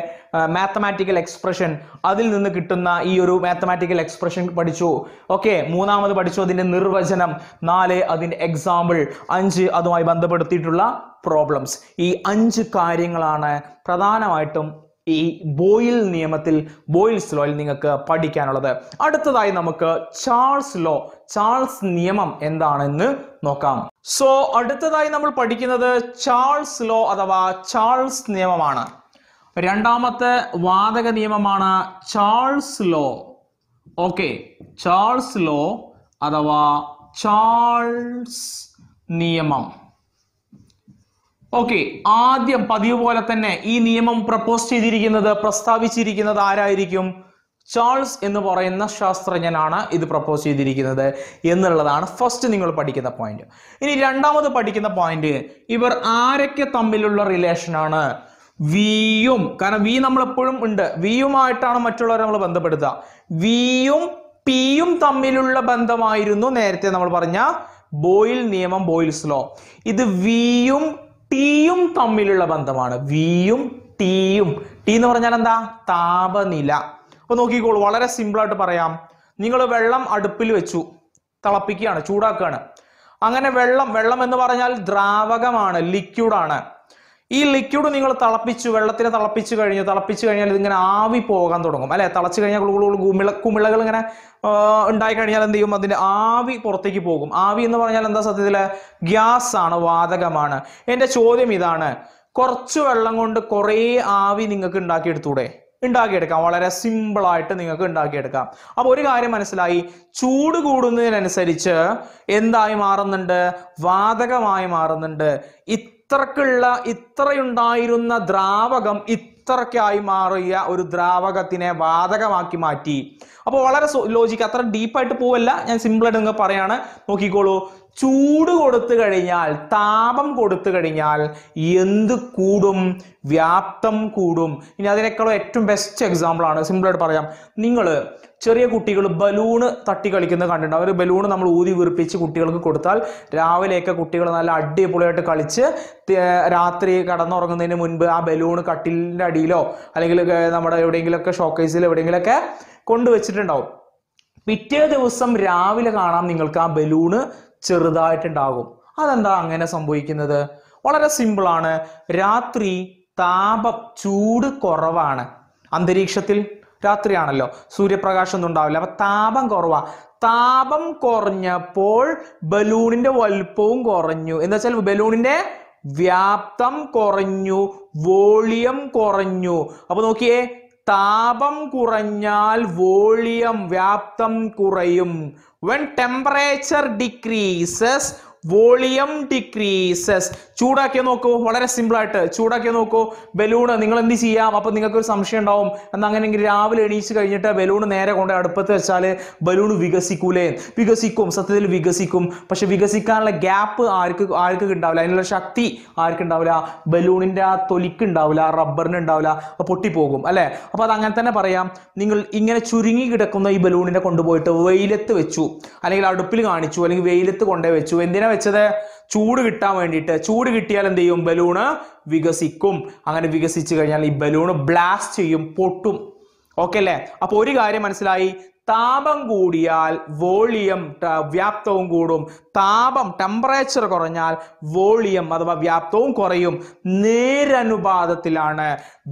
മാത്തമാറ്റിക്കൽ എക്സ്പ്രഷൻ അതിൽ നിന്ന് കിട്ടുന്ന ഈ ഒരു മാത്തമാറ്റിക്കൽ എക്സ്പ്രഷൻ പഠിച്ചു ഓക്കെ മൂന്നാമത് പഠിച്ചു അതിന്റെ നിർവചനം നാല് അതിന്റെ എക്സാമ്പിൾ അഞ്ച് അതുമായി ബന്ധപ്പെടുത്തിയിട്ടുള്ള പ്രോബ്ലംസ് ഈ അഞ്ച് കാര്യങ്ങളാണ് പ്രധാനമായിട്ടും ഈ ബോയിൽ നിയമത്തിൽ ബോയിൽസ് ലോയിൽ നിങ്ങൾക്ക് പഠിക്കാനുള്ളത് അടുത്തതായി നമുക്ക് ചാൾസ് ലോ ചാൾസ് നിയമം എന്താണെന്ന് നോക്കാം സോ അടുത്തതായി നമ്മൾ പഠിക്കുന്നത് ചാൾസ് ലോ അഥവാ ചാൾസ് നിയമമാണ് രണ്ടാമത്തെ വാതക നിയമമാണ് Charles law okay Charles law അഥവാ ചാൾസ് നിയമം ഓക്കെ ആദ്യം പതിവ് പോലെ തന്നെ ഈ നിയമം പ്രപ്പോസ് ചെയ്തിരിക്കുന്നത് പ്രസ്താവിച്ചിരിക്കുന്നത് ആരായിരിക്കും ചാൾസ് എന്ന് പറയുന്ന ശാസ്ത്രജ്ഞനാണ് ഇത് പ്രപ്പോസ് ചെയ്തിരിക്കുന്നത് എന്നുള്ളതാണ് ഫസ്റ്റ് നിങ്ങൾ പഠിക്കുന്ന പോയിന്റ് ഇനി രണ്ടാമത് പഠിക്കുന്ന പോയിന്റ് ഇവർ ആരൊക്കെ തമ്മിലുള്ള റിലേഷനാണ് വിയും കാരണം വി നമ്മൾ എപ്പോഴും ഉണ്ട് വിയുമായിട്ടാണ് മറ്റുള്ളവരെ നമ്മൾ ബന്ധപ്പെടുത്തുക വിയും പിയും തമ്മിലുള്ള ബന്ധമായിരുന്നു നേരത്തെ നമ്മൾ പറഞ്ഞ ബോയിൽ നിയമം ബോയിൽസ് ലോ ഇത് വിയും ടിയും തമ്മിലുള്ള ബന്ധമാണ് വിയും ടിയും ടി എന്ന് പറഞ്ഞാൽ എന്താ താപനില അപ്പോൾ നോക്കിക്കോളൂ വളരെ സിമ്പിളായിട്ട് പറയാം നിങ്ങൾ വെള്ളം അടുപ്പിൽ വെച്ചു തിളപ്പിക്കുകയാണ് ചൂടാക്കുകയാണ് അങ്ങനെ വെള്ളം വെള്ളം എന്ന് പറഞ്ഞാൽ ദ്രാവകമാണ് ലിക്വിഡാണ് ഈ ലിക്വിഡ് നിങ്ങൾ തിളപ്പിച്ചു വെള്ളത്തിൽ തിളപ്പിച്ചു കഴിഞ്ഞു തിളപ്പിച്ചു കഴിഞ്ഞാൽ ഇതിങ്ങനെ ആവി പോകാൻ തുടങ്ങും അല്ലെ തിളച്ചു കഴിഞ്ഞാൽ കുളുകുളു കുമിള കുമിളകൾ ഇങ്ങനെ ഉണ്ടായി കഴിഞ്ഞാൽ എന്ത് ചെയ്യും അതിന്റെ ആവി പുറത്തേക്ക് പോകും ആവി എന്ന് പറഞ്ഞാൽ എന്താ സത്യത്തിൽ ഗ്യാസ് ആണ് വാതകമാണ് എന്റെ ചോദ്യം ഇതാണ് കുറച്ച് വെള്ളം കൊണ്ട് കുറേ ആവി നിങ്ങൾക്ക് ഉണ്ടാക്കിയെടുത്തൂടെ ഉണ്ടാക്കിയെടുക്കാം വളരെ സിമ്പിൾ ആയിട്ട് നിങ്ങൾക്ക് ഉണ്ടാക്കിയെടുക്കാം അപ്പോൾ ഒരു കാര്യം മനസ്സിലായി ചൂട് കൂടുന്നതിനനുസരിച്ച് എന്തായി മാറുന്നുണ്ട് വാതകമായി മാറുന്നുണ്ട് ഇത്രക്കുള്ള ഇത്രയുണ്ടായിരുന്ന ദ്രാവകം ഇത്രക്കായി മാറിയ ഒരു ദ്രാവകത്തിനെ വാതകമാക്കി മാറ്റി അപ്പോൾ വളരെ ലോജിക്ക് അത്ര ഡീപ്പായിട്ട് പോവല്ല ഞാൻ സിമ്പിളായിട്ട് നിങ്ങൾ പറയാണ് നോക്കിക്കോളൂ ചൂട് കൊടുത്തു കഴിഞ്ഞാൽ താപം കൊടുത്തു കഴിഞ്ഞാൽ എന്ത് കൂടും വ്യാപ്തം കൂടും ഇനി അതിനേക്കാളും ഏറ്റവും ബെസ്റ്റ് ആണ് സിമ്പിളായിട്ട് പറയാം നിങ്ങൾ ചെറിയ കുട്ടികൾ ബലൂണ് തട്ടി കളിക്കുന്നത് കണ്ടിട്ടുണ്ട് അവർ ബലൂണ് നമ്മൾ ഊതി വീർപ്പിച്ച് കുട്ടികൾക്ക് കൊടുത്താൽ രാവിലെയൊക്കെ കുട്ടികൾ നല്ല അടിപൊളിയായിട്ട് കളിച്ച് രാത്രി കടന്നുറങ്ങുന്നതിന് മുൻപ് ആ ബലൂണ് കട്ടിലിൻ്റെ അടിയിലോ അല്ലെങ്കിൽ നമ്മുടെ എവിടെയെങ്കിലുമൊക്കെ ഷോക്കേസിൽ എവിടെയെങ്കിലുമൊക്കെ കൊണ്ടുവച്ചിട്ടുണ്ടാവും പിറ്റേ ദിവസം രാവിലെ കാണാം നിങ്ങൾക്ക് ആ ബലൂണ് ചെറുതായിട്ടുണ്ടാകും അതെന്താ അങ്ങനെ സംഭവിക്കുന്നത് വളരെ സിമ്പിളാണ് രാത്രി താപം ചൂട് കുറവാണ് അന്തരീക്ഷത്തിൽ രാത്രിയാണല്ലോ സൂര്യപ്രകാശം ഒന്നും ഉണ്ടാവില്ല അപ്പൊ താപം കുറവാ താപം കുറഞ്ഞപ്പോൾ ബലൂണിന്റെ വലുപ്പവും കുറഞ്ഞു എന്ന് വെച്ചാൽ ബലൂണിന്റെ വ്യാപ്തം കുറഞ്ഞു വോളിയം കുറഞ്ഞു അപ്പൊ നോക്കിയേ താപം കുറഞ്ഞാൽ വോളിയം വ്യാപ്തം കുറയും when temperature decreases volume decreases ചൂടാക്കിയ നോക്കൂ വളരെ സിമ്പിൾ ആയിട്ട് ചൂടാക്കിയ നോക്കൂ ബലൂൺ നിങ്ങൾ എന്ത് ചെയ്യാം അപ്പൊ നിങ്ങൾക്ക് ഒരു സംശയം ഉണ്ടാവും എന്നാൽ രാവിലെ എണീച്ച് കഴിഞ്ഞിട്ട് ബലൂൺ നേരെ കൊണ്ട് അടുപ്പത്ത് വെച്ചാൽ ബലൂൺ വികസിക്കൂലേ വികസിക്കും സത്യത്തിൽ വികസിക്കും പക്ഷെ വികസിക്കാനുള്ള ഗ്യാപ്പ് ആർക്ക് ആർക്ക് ഉണ്ടാവില്ല അതിനുള്ള ശക്തി ഉണ്ടാവില്ല ബലൂണിന്റെ ആ തൊലിക്ക് ഉണ്ടാവില്ല റബ്ബറിന് ഉണ്ടാവില്ല പൊട്ടിപ്പോകും അല്ലേ അപ്പോൾ അത് അങ്ങനെ തന്നെ പറയാം നിങ്ങൾ ഇങ്ങനെ ചുരുങ്ങി കിടക്കുന്ന ഈ ബലൂണിനെ കൊണ്ടുപോയിട്ട് വെയിലത്ത് വെച്ചു അല്ലെങ്കിൽ അടുപ്പിൽ കാണിച്ചു അല്ലെങ്കിൽ വെയിലത്ത് കൊണ്ടേ വെച്ചു എന്തിനാ വെച്ചത് ചൂട് കിട്ടാൻ വേണ്ടിയിട്ട് ചൂട് കിട്ടിയാൽ എന്ത് ചെയ്യും ബലൂണ് വികസിക്കും അങ്ങനെ വികസിച്ചു കഴിഞ്ഞാൽ ഈ ബലൂണ് ബ്ലാസ്റ്റ് ചെയ്യും പൊട്ടും ഓക്കെ അല്ലേ അപ്പോൾ ഒരു കാര്യം മനസ്സിലായി താപം കൂടിയാൽ വോളിയം വ്യാപ്തവും കൂടും താപം ടെമ്പറേച്ചർ കുറഞ്ഞാൽ വോളിയം അഥവാ വ്യാപ്തവും കുറയും നേരനുപാതത്തിലാണ്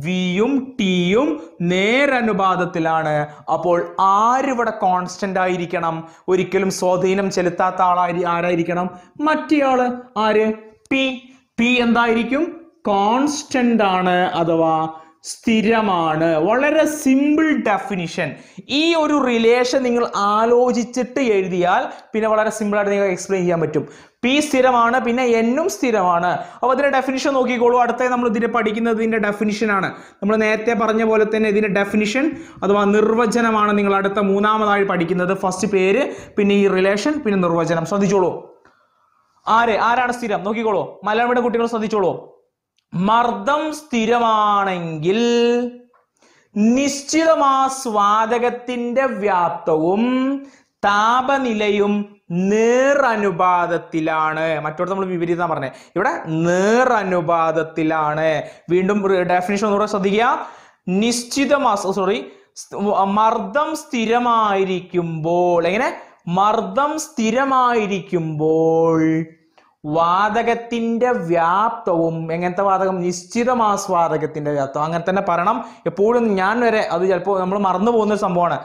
വിയും ടിയും നേരനുപാതത്തിലാണ് അപ്പോൾ ആരിവിടെ കോൺസ്റ്റന്റ് ആയിരിക്കണം ഒരിക്കലും സ്വാധീനം ചെലുത്താത്ത ആളായി ആരായിരിക്കണം മറ്റേയാള് ആര് പി പി എന്തായിരിക്കും കോൺസ്റ്റന്റ് ആണ് അഥവാ സ്ഥിരമാണ് വളരെ സിമ്പിൾ ഡെഫിനിഷൻ ഈ ഒരു റിലേഷൻ നിങ്ങൾ ആലോചിച്ചിട്ട് എഴുതിയാൽ പിന്നെ വളരെ സിമ്പിളായിട്ട് നിങ്ങൾക്ക് എക്സ്പ്ലെയിൻ ചെയ്യാൻ പറ്റും പി സ്ഥിരമാണ് പിന്നെ എന്നും സ്ഥിരമാണ് അപ്പോൾ അതിൻ്റെ ഡെഫിനിഷൻ നോക്കിക്കോളൂ അടുത്ത നമ്മൾ ഇതിനെ പഠിക്കുന്നത് ഇതിൻ്റെ ഡെഫിനിഷനാണ് നമ്മൾ നേരത്തെ പറഞ്ഞ പോലെ തന്നെ ഇതിൻ്റെ ഡെഫിനിഷൻ അഥവാ നിർവചനമാണ് നിങ്ങൾ അടുത്ത മൂന്നാമതായി പഠിക്കുന്നത് ഫസ്റ്റ് പേര് പിന്നെ ഈ റിലേഷൻ പിന്നെ നിർവചനം ശ്രദ്ധിച്ചോളൂ ആരെ ആരാണ് സ്ഥിരം നോക്കിക്കോളൂ മലയാളം കുട്ടികൾ ശ്രദ്ധിച്ചോളൂ മർദ്ദം സ്ഥിരമാണെങ്കിൽ നിശ്ചിതമാ സ്വാതകത്തിന്റെ വ്യാപ്തവും താപനിലയും നേറനുപാതത്തിലാണ് മറ്റോട് നമ്മൾ വിപരീതം പറഞ്ഞത് ഇവിടെ നേറനുപാതത്തിലാണ് വീണ്ടും ഡെഫിനേഷൻ ഒന്നുകൂടെ ശ്രദ്ധിക്കുക നിശ്ചിതമാ സോറി മർദ്ദം സ്ഥിരമായിരിക്കുമ്പോൾ എങ്ങനെ മർദ്ദം സ്ഥിരമായിരിക്കുമ്പോൾ വാതകത്തിന്റെ വ്യാപ്തവും എങ്ങനത്തെ വാതകം നിശ്ചിതമാസ്വാതകത്തിന്റെ വ്യാപ്തം അങ്ങനെ തന്നെ പറയണം എപ്പോഴും ഞാൻ വരെ അത് ചിലപ്പോൾ നമ്മൾ മറന്നു പോകുന്ന ഒരു സംഭവമാണ്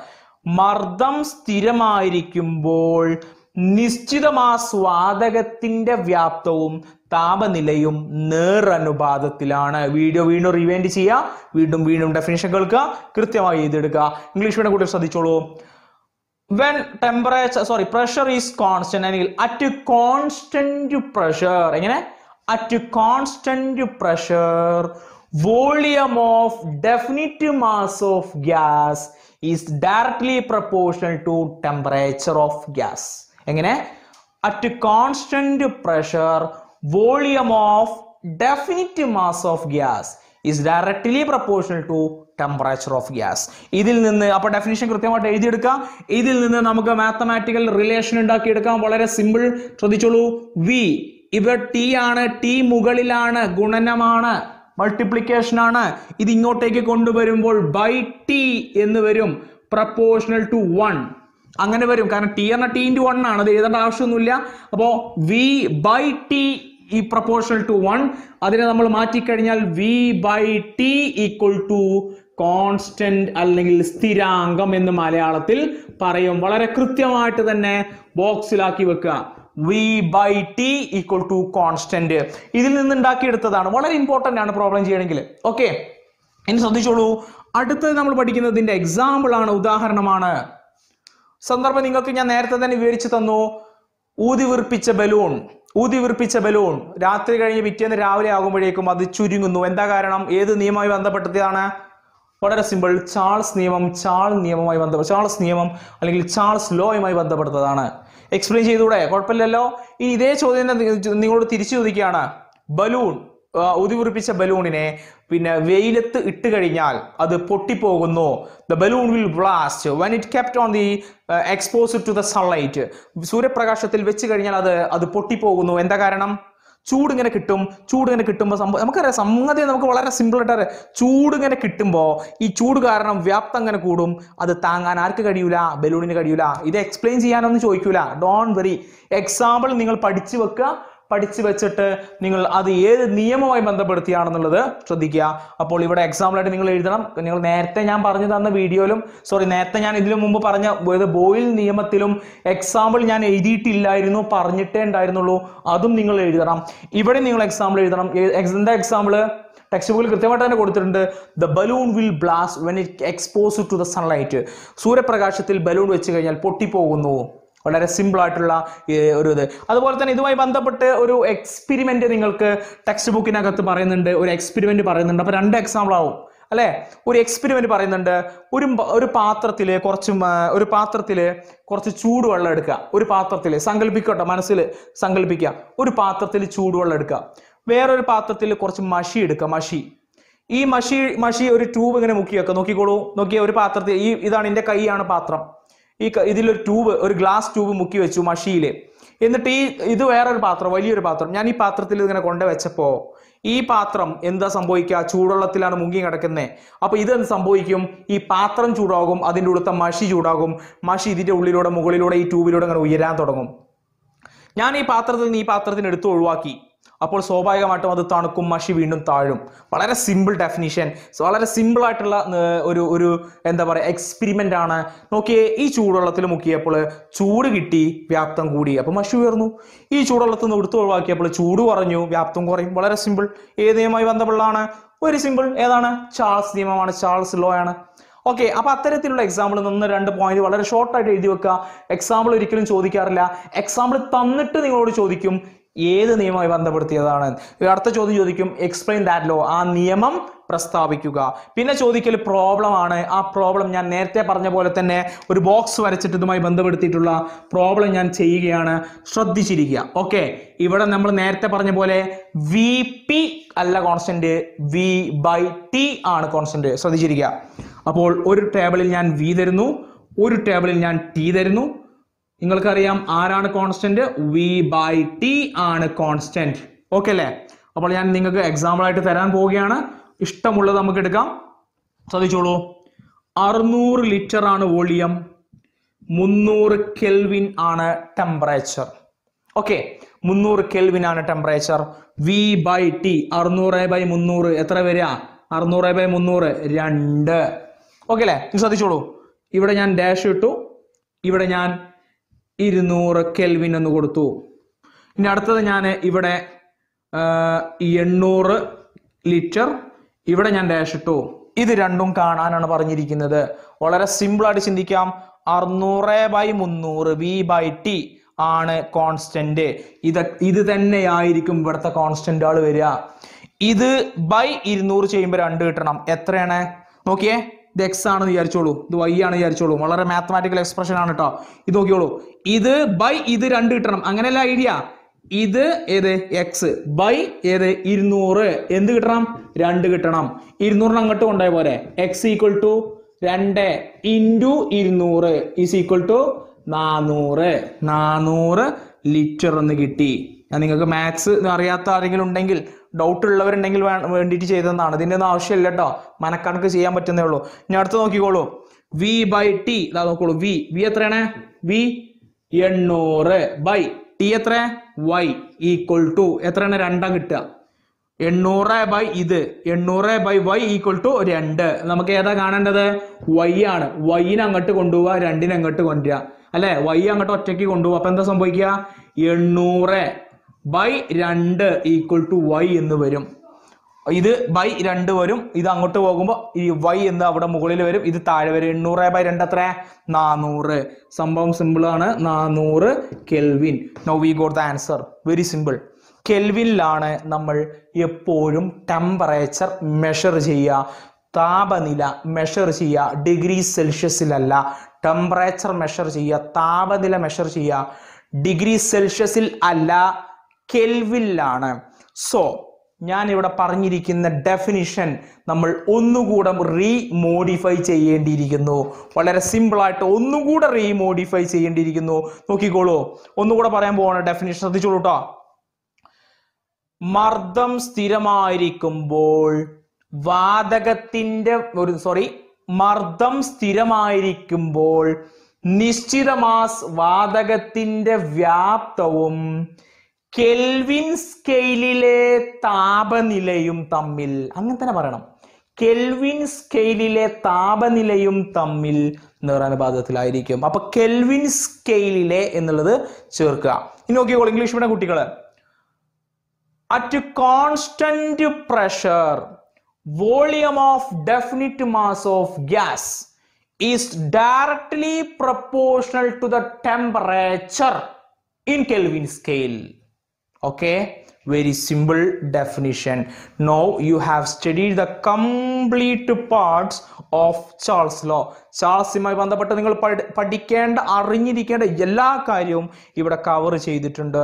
മർദ്ദം സ്ഥിരമായിരിക്കുമ്പോൾ നിശ്ചിതമാസ്വാതകത്തിന്റെ വ്യാപ്തവും താപനിലയും നേറനുപാതത്തിലാണ് വീഡിയോ വീണ്ടും റിവൈൻഡ് ചെയ്യുക വീണ്ടും വീണ്ടും ഡെഫിനേഷൻ കേൾക്കുക കൃത്യമായി എഴുതിയെടുക്കുക ഇംഗ്ലീഷ് മീഡിയം കൂട്ടി ശ്രദ്ധിച്ചോളൂ when temperature sorry pressure is constant അല്ലെങ്കിൽ അറ്റ് കോൺസ്റ്റന്റ് പ്രഷർ എങ്ങനെ at constant pressure volume of definite mass of gas is directly proportional to temperature of gas എങ്ങനെ at constant pressure volume of definite mass of gas is directly proportional to temperature of gas ഇതിൽ നിന്ന് അപ്പൊ definition കൃത്യമായിട്ട് എഴുതിയെടുക്കാം ഇതിൽ നിന്ന് നമുക്ക് mathematical relation ഉണ്ടാക്കിയെടുക്കാം വളരെ സിമ്പിൾ ശ്രദ്ധിച്ചോളൂ വി ഇവ ടി ആണ് ടി മുകളിലാണ് ഗുണനമാണ് മൾട്ടിപ്ലിക്കേഷൻ ആണ് ഇത് ഇങ്ങോട്ടേക്ക് കൊണ്ടുവരുമ്പോൾ ബൈ ടി എന്ന് വരും പ്രപ്പോർഷണൽ ടു വൺ അങ്ങനെ വരും കാരണം ടി എന്ന ടി ഇൻറ്റു വൺ ആണ് അത് എഴുതേണ്ട ആവശ്യമൊന്നുമില്ല അപ്പോൾ വി ബൈ ടി ഈ പ്രപ്പോർഷണൽ ടു വൺ അതിനെ നമ്മൾ മാറ്റിക്കഴിഞ്ഞാൽ V by T equal to constant അല്ലെങ്കിൽ സ്ഥിരാംഗം എന്ന് മലയാളത്തിൽ പറയും വളരെ കൃത്യമായിട്ട് തന്നെ ബോക്സിലാക്കി വെക്കുക V by T equal to constant ഇതിൽ നിന്ന് ഉണ്ടാക്കിയെടുത്തതാണ് വളരെ ഇമ്പോർട്ടൻ്റ് ആണ് പ്രോബ്ലം ചെയ്യണമെങ്കിൽ ഓക്കെ ഇനി ശ്രദ്ധിച്ചോളൂ അടുത്തത് നമ്മൾ പഠിക്കുന്നതിന്റെ എക്സാമ്പിൾ ആണ് ഉദാഹരണമാണ് സന്ദർഭം നിങ്ങൾക്ക് ഞാൻ നേരത്തെ തന്നെ വിവരിച്ചു തന്നു ഊതിവിർപ്പിച്ച ബലൂൺ ഊതിവിർപ്പിച്ച ബലൂൺ രാത്രി കഴിഞ്ഞ് പിറ്റേന്ന് രാവിലെ ആകുമ്പോഴേക്കും അത് ചുരുങ്ങുന്നു എന്താ കാരണം ഏത് നിയമമായി ബന്ധപ്പെട്ടതാണ് വളരെ സിമ്പിൾ ചാൾസ് നിയമം ചാൾ നിയമമായി ബന്ധപ്പെട്ട ചാൾസ് നിയമം അല്ലെങ്കിൽ ചാൾസ് ലോയുമായി ബന്ധപ്പെട്ടതാണ് എക്സ്പ്ലെയിൻ ചെയ്തൂടെ കുഴപ്പമില്ലല്ലോ ഈ ഇതേ ചോദ്യം നിങ്ങളോട് തിരിച്ചു ചോദിക്കുകയാണ് ബലൂൺ ഉതിപുറിപ്പിച്ച ബലൂണിനെ പിന്നെ വെയിലത്ത് ഇട്ട് കഴിഞ്ഞാൽ അത് പൊട്ടിപ്പോകുന്നു the balloon will blast when it kept on the expose to the sunlight സൂര്യപ്രകാശത്തിൽ വെച്ച് കഴിഞ്ഞാൽ അത് അത് പൊട്ടിപ്പോകുന്നു എന്താ കാരണം ചൂട് ഇങ്ങനെ കിട്ടും ചൂട് ഇങ്ങനെ കിട്ടുമ്പോൾ സംഭവം നമുക്കറിയാം സംഗതി നമുക്ക് വളരെ സിമ്പിൾ ആയിട്ട് അറിയാം ചൂട് ഇങ്ങനെ കിട്ടുമ്പോൾ ഈ ചൂട് കാരണം വ്യാപ്തം ഇങ്ങനെ കൂടും അത് താങ്ങാൻ ആർക്ക് കഴിയൂല ബലൂണിന് കഴിയൂല ഇത് എക്സ്പ്ലെയിൻ ചെയ്യാനൊന്നും ചോദിക്കൂല ഡോൺ വെറി എക്സാമ്പിൾ നിങ്ങൾ പഠിച്ചു വെക്കുക പഠിച്ചു വെച്ചിട്ട് നിങ്ങൾ അത് ഏത് നിയമവുമായി ബന്ധപ്പെടുത്തിയാണെന്നുള്ളത് ശ്രദ്ധിക്കുക അപ്പോൾ ഇവിടെ എക്സാമ്പിളായിട്ട് നിങ്ങൾ എഴുതണം നിങ്ങൾ നേരത്തെ ഞാൻ പറഞ്ഞു തന്ന വീഡിയോയിലും സോറി നേരത്തെ ഞാൻ ഇതിനു മുമ്പ് പറഞ്ഞ ബോയിൽ നിയമത്തിലും എക്സാമ്പിൾ ഞാൻ എഴുതിയിട്ടില്ലായിരുന്നു പറഞ്ഞിട്ടേ ഉണ്ടായിരുന്നുള്ളൂ അതും നിങ്ങൾ എഴുതണം ഇവിടെ നിങ്ങൾ എക്സാമ്പിൾ എഴുതണം എന്താ എക്സാമ്പിൾ ടെക്സ്റ്റ് ബുക്കിൽ കൃത്യമായിട്ട് തന്നെ കൊടുത്തിട്ടുണ്ട് the balloon will blast when it expose to the sunlight സൂര്യപ്രകാശത്തിൽ ബലൂൺ വെച്ച് കഴിഞ്ഞാൽ പൊട്ടിപ്പോകുന്നു വളരെ സിമ്പിൾ ആയിട്ടുള്ള ഒരു ഇത് അതുപോലെ തന്നെ ഇതുമായി ബന്ധപ്പെട്ട് ഒരു എക്സ്പെരിമെൻ്റ് നിങ്ങൾക്ക് ടെക്സ്റ്റ് ബുക്കിനകത്ത് പറയുന്നുണ്ട് ഒരു എക്സ്പെരിമെൻ്റ് പറയുന്നുണ്ട് അപ്പോൾ രണ്ട് എക്സാമ്പിൾ ആവും അല്ലേ ഒരു എക്സ്പെരിമെൻ്റ് പറയുന്നുണ്ട് ഒരു ഒരു പാത്രത്തിൽ കുറച്ച് ഒരു പാത്രത്തിൽ കുറച്ച് ചൂടുവെള്ളം എടുക്കുക ഒരു പാത്രത്തിൽ സങ്കല്പിക്കട്ടോ മനസ്സിൽ സങ്കല്പിക്കുക ഒരു പാത്രത്തിൽ ചൂടുവെള്ളം എടുക്കുക വേറൊരു പാത്രത്തിൽ കുറച്ച് മഷി എടുക്കുക മഷി ഈ മഷി മഷി ഒരു ട്യൂബ് ഇങ്ങനെ മുക്കി വെക്കുക നോക്കിക്കോളൂ നോക്കിയ ഒരു പാത്രത്തിൽ ഈ ഇതാണ് എൻ്റെ കൈയാണ് പാത്രം ഈ ഇതിലൊരു ട്യൂബ് ഒരു ഗ്ലാസ് ട്യൂബ് മുക്കി വെച്ചു മഷിയിൽ എന്നിട്ട് ഈ ഇത് വേറൊരു പാത്രം വലിയൊരു പാത്രം ഞാൻ ഈ പാത്രത്തിൽ ഇങ്ങനെ കൊണ്ടുവച്ചപ്പോൾ ഈ പാത്രം എന്താ സംഭവിക്കുക ചൂടുവെള്ളത്തിലാണ് മുങ്ങി കിടക്കുന്നത് അപ്പോൾ ഇതെന്ത് സംഭവിക്കും ഈ പാത്രം ചൂടാകും അതിൻ്റെ ഉള്ളത്തെ മഷി ചൂടാകും മഷി ഇതിൻ്റെ ഉള്ളിലൂടെ മുകളിലൂടെ ഈ ട്യൂബിലൂടെ അങ്ങനെ ഉയരാൻ തുടങ്ങും ഞാൻ ഈ പാത്രത്തിൽ നിന്ന് ഈ പാത്രത്തിന് എടുത്ത് ഒഴിവാക്കി അപ്പോൾ സ്വാഭാവികമായിട്ടും അത് തണുക്കും മഷി വീണ്ടും താഴും വളരെ സിമ്പിൾ ഡെഫിനിഷൻ വളരെ സിമ്പിൾ ആയിട്ടുള്ള ഒരു ഒരു എന്താ പറയുക എക്സ്പെരിമെൻ്റ് ആണ് നോക്കിയേ ഈ ചൂടുവെള്ളത്തിൽ മുക്കിയപ്പോൾ ചൂട് കിട്ടി വ്യാപ്തം കൂടി അപ്പോൾ മഷി ഉയർന്നു ഈ ചൂടുവെള്ളത്തിൽ നിന്ന് എടുത്തു ഒഴിവാക്കിയപ്പോൾ ചൂട് കുറഞ്ഞു വ്യാപ്തം കുറയും വളരെ സിമ്പിൾ ഏത് നിയമമായി ബന്ധപ്പെട്ടാണ് ഒരു സിമ്പിൾ ഏതാണ് ചാൾസ് നിയമമാണ് ചാൾസ് ലോ ആണ് ഓക്കെ അപ്പോൾ അത്തരത്തിലുള്ള എക്സാമ്പിൾ നിന്ന് രണ്ട് പോയിന്റ് വളരെ ഷോർട്ടായിട്ട് എഴുതി വെക്കുക എക്സാമ്പിൾ ഒരിക്കലും ചോദിക്കാറില്ല എക്സാമ്പിൾ തന്നിട്ട് നിങ്ങളോട് ചോദിക്കും ഏത് നിയമവുമായി ബന്ധപ്പെടുത്തിയതാണ് അടുത്ത ചോദ്യം ചോദിക്കും എക്സ്പ്ലെയിൻ ദാറ്റ് ലോ ആ നിയമം പ്രസ്താവിക്കുക പിന്നെ ചോദിക്കൽ പ്രോബ്ലം ആണ് ആ പ്രോബ്ലം ഞാൻ നേരത്തെ പറഞ്ഞ പോലെ തന്നെ ഒരു ബോക്സ് വരച്ചിട്ട് ഇതുമായി ബന്ധപ്പെടുത്തിയിട്ടുള്ള പ്രോബ്ലം ഞാൻ ചെയ്യുകയാണ് ശ്രദ്ധിച്ചിരിക്കുക ഓക്കെ ഇവിടെ നമ്മൾ നേരത്തെ പറഞ്ഞ പോലെ വി പി അല്ല കോൺസ്റ്റന്റ് വി ബൈ ടി ആണ് കോൺസ്റ്റന്റ് ശ്രദ്ധിച്ചിരിക്കുക അപ്പോൾ ഒരു ടേബിളിൽ ഞാൻ വി തരുന്നു ഒരു ടേബിളിൽ ഞാൻ ടി തരുന്നു നിങ്ങൾക്കറിയാം ആരാണ് കോൺസ്റ്റന്റ് വി ബൈ ടി ആണ് കോൺസ്റ്റന്റ് ഓക്കെ അല്ലേ അപ്പോൾ ഞാൻ നിങ്ങൾക്ക് എക്സാമ്പിൾ ആയിട്ട് തരാൻ പോവുകയാണ് ഇഷ്ടമുള്ളത് നമുക്ക് എടുക്കാം ശ്രദ്ധിച്ചോളൂ അറുന്നൂറ് ലിറ്റർ ആണ് വോളിയം മുന്നൂറ് കെൽവിൻ ആണ് ടെമ്പറേച്ചർ ഓക്കെ മുന്നൂറ് കെൽവിൻ ആണ് ടെമ്പറേച്ചർ വി ബൈ ടി അറുന്നൂറ് ബൈ മുന്നൂറ് എത്ര വരിക അറുന്നൂറ് ബൈ മുന്നൂറ് രണ്ട് ഓക്കെ അല്ലേ ശ്രദ്ധിച്ചോളൂ ഇവിടെ ഞാൻ ഡാഷ് ഇട്ടു ഇവിടെ ഞാൻ ഇരുന്നൂറ് കെൽവിൻ എന്ന് കൊടുത്തു ഇനി അടുത്തത് ഞാൻ ഇവിടെ എണ്ണൂറ് ലിറ്റർ ഇവിടെ ഞാൻ ഡാഷ് ഇട്ടു ഇത് രണ്ടും കാണാനാണ് പറഞ്ഞിരിക്കുന്നത് വളരെ സിമ്പിൾ ആയിട്ട് ചിന്തിക്കാം അറുന്നൂറ് ബൈ മുന്നൂറ് വി ബൈ ടി ആണ് കോൺസ്റ്റന്റ് ഇത് ഇത് തന്നെയായിരിക്കും ഇവിടുത്തെ കോൺസ്റ്റന്റ് ആൾ വരിക ഇത് ബൈ ഇരുന്നൂറ് ചെയ്യുമ്പോൾ രണ്ട് കിട്ടണം എത്രയാണ് നോക്കിയേ ഇത് എക്സ് ആണെന്ന് വിചാരിച്ചോളൂ ഇത് വൈ ആണ് വിചാരിച്ചോളൂ വളരെ മാത്തമാറ്റിക്കൽ എക്സ്പ്രഷൻ ആണ് കേട്ടോ ഇത് നോക്കിയോളൂ ഇത് ബൈ ഇത് രണ്ട് കിട്ടണം അങ്ങനെയല്ല ഐഡിയ ഇത് ഏത് എക്സ് ബൈ ഏത് ഇരുന്നൂറ് എന്ത് കിട്ടണം രണ്ട് കിട്ടണം ഇരുന്നൂറിന് അങ്ങോട്ട് കൊണ്ടായ പോലെ എക്സ് ഈക്വൽ ടു രണ്ട് ഇൻറ്റു ഇരുന്നൂറ് ഈസ് ഈക്വൽ ടു നാനൂറ് നാനൂറ് ലിറ്റർ എന്ന് കിട്ടി നിങ്ങൾക്ക് മാത്സ് അറിയാത്ത ആരെങ്കിലും ഉണ്ടെങ്കിൽ ഡൗട്ട് ഉള്ളവരുണ്ടെങ്കിൽ വേണ്ടിയിട്ട് ചെയ്തതെന്നാണ് ഇതിൻ്റെ ഒന്നും ആവശ്യമില്ല കേട്ടോ മനക്കണക്ക് ചെയ്യാൻ പറ്റുന്നേ ഉള്ളൂ ഇനി അടുത്ത് നോക്കിക്കോളൂ വി ബൈ ടി ഇതാ നോക്കോളൂ വി വി എത്രയാണ് വി എണ്ണൂറ് ബൈ ടി എത്ര വൈ ഈക്വൽ ടു എത്രയാണ് രണ്ടാം കിട്ടുക എണ്ണൂറ് ബൈ ഇത് എണ്ണൂറ് ബൈ വൈ ഈക്വൽ ടു രണ്ട് നമുക്ക് ഏതാ കാണേണ്ടത് വൈ ആണ് വൈന് അങ്ങോട്ട് കൊണ്ടുപോവുക രണ്ടിന് അങ്ങോട്ട് കൊണ്ടുവരിക അല്ലെ വൈ അങ്ങോട്ട് ഒറ്റയ്ക്ക് കൊണ്ടുപോകും അപ്പൊ എന്താ സംഭവിക്കുക എണ്ണൂറ് ബൈ രണ്ട് ഈക്വൽ ടു വൈ എന്ന് വരും ഇത് ബൈ രണ്ട് വരും ഇത് അങ്ങോട്ട് പോകുമ്പോൾ ഈ വൈ എന്ന് അവിടെ മുകളിൽ വരും ഇത് താഴെ വരും എണ്ണൂറ് ബൈ രണ്ട് എത്ര നാനൂറ് സംഭവം സിമ്പിളാണ് നാനൂറ് kelvin no we got the answer very simple കെൽവിനിലാണ് നമ്മൾ എപ്പോഴും ടെമ്പറേച്ചർ മെഷർ ചെയ്യുക താപനില മെഷർ ചെയ്യുക ഡിഗ്രി സെൽഷ്യസിലല്ല ടെമ്പറേച്ചർ മെഷർ ചെയ്യുക താപനില മെഷർ ചെയ്യുക ഡിഗ്രി സെൽഷ്യസിൽ അല്ല കെൽവില്ലാണ് സോ ഞാൻ ഇവിടെ പറഞ്ഞിരിക്കുന്ന ഡെഫിനിഷൻ നമ്മൾ ഒന്നുകൂടെ റീമോഡിഫൈ ചെയ്യേണ്ടിയിരിക്കുന്നു വളരെ സിമ്പിളായിട്ട് ഒന്നുകൂടെ റീമോഡിഫൈ ചെയ്യേണ്ടിയിരിക്കുന്നു നോക്കിക്കോളൂ ഒന്നുകൂടെ പറയാൻ പോവാണ് ഡെഫിനിഷൻ ശ്രദ്ധിച്ചോളൂ മർദ്ദം സ്ഥിരമായിരിക്കുമ്പോൾ വാതകത്തിന്റെ ഒരു സോറി മർദ്ദം സ്ഥിരമായിരിക്കുമ്പോൾ നിശ്ചിത മാസ് വാതകത്തിന്റെ വ്യാപ്തവും കെൽവിൻ സ്കെയിലിലെ താപനിലയും തമ്മിൽ അങ്ങനെ തന്നെ പറയണം കെൽവിൻ സ്കെയിലിലെ താപനിലയും തമ്മിൽ നിറാനുപാതത്തിലായിരിക്കും അപ്പൊ കെൽവിൻ സ്കെയിലിലെ എന്നുള്ളത് ചേർക്കുക ഇനി നോക്കിയോ ഇംഗ്ലീഷ് പറഞ്ഞ കുട്ടികൾ at constant pressure volume of definite mass of gas is directly proportional to the temperature in kelvin scale okay very simple definition now you have studied the complete parts of Charles law ചാൾസുമായി ബന്ധപ്പെട്ട് നിങ്ങൾ പഠിക്കേണ്ട അറിഞ്ഞിരിക്കേണ്ട എല്ലാ കാര്യവും ഇവിടെ cover ചെയ്തിട്ടുണ്ട്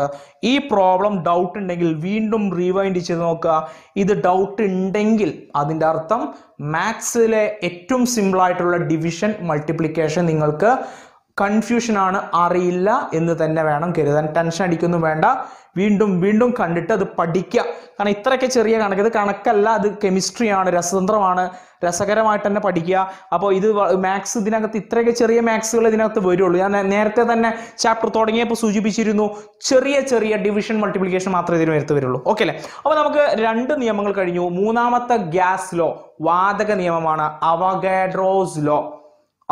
ഈ പ്രോബ്ലം ഡൗട്ട് ഉണ്ടെങ്കിൽ വീണ്ടും റീവൈൻഡ് ചെയ്ത് നോക്കുക ഇത് ഡൗട്ട് ഉണ്ടെങ്കിൽ അതിൻ്റെ അർത്ഥം മാത്സിലെ ഏറ്റവും സിമ്പിളായിട്ടുള്ള ഡിവിഷൻ മൾട്ടിപ്ലിക്കേഷൻ നിങ്ങൾക്ക് കൺഫ്യൂഷനാണ് അറിയില്ല എന്ന് തന്നെ വേണം കരുതാൻ ടെൻഷൻ അടിക്കൊന്നും വേണ്ട വീണ്ടും വീണ്ടും കണ്ടിട്ട് അത് പഠിക്കുക കാരണം ഇത്രയൊക്കെ ചെറിയ കണക്ക് ഇത് കണക്കല്ല അത് കെമിസ്ട്രിയാണ് രസതന്ത്രമാണ് രസകരമായിട്ട് തന്നെ പഠിക്കുക അപ്പോൾ ഇത് മാത്സ് ഇതിനകത്ത് ഇത്രയൊക്കെ ചെറിയ മാത്സുകൾ ഇതിനകത്ത് വരുള്ളൂ ഞാൻ നേരത്തെ തന്നെ ചാപ്റ്റർ തുടങ്ങിയപ്പോൾ സൂചിപ്പിച്ചിരുന്നു ചെറിയ ചെറിയ ഡിവിഷൻ മൾട്ടിപ്ലിക്കേഷൻ മാത്രമേ ഇതിന് വരുത്തു വരുള്ളൂ ഓക്കെ അല്ലേ അപ്പോൾ നമുക്ക് രണ്ട് നിയമങ്ങൾ കഴിഞ്ഞു മൂന്നാമത്തെ ഗ്യാസ് ലോ വാതക നിയമമാണ് അവഗാഡ്രോസ് ലോ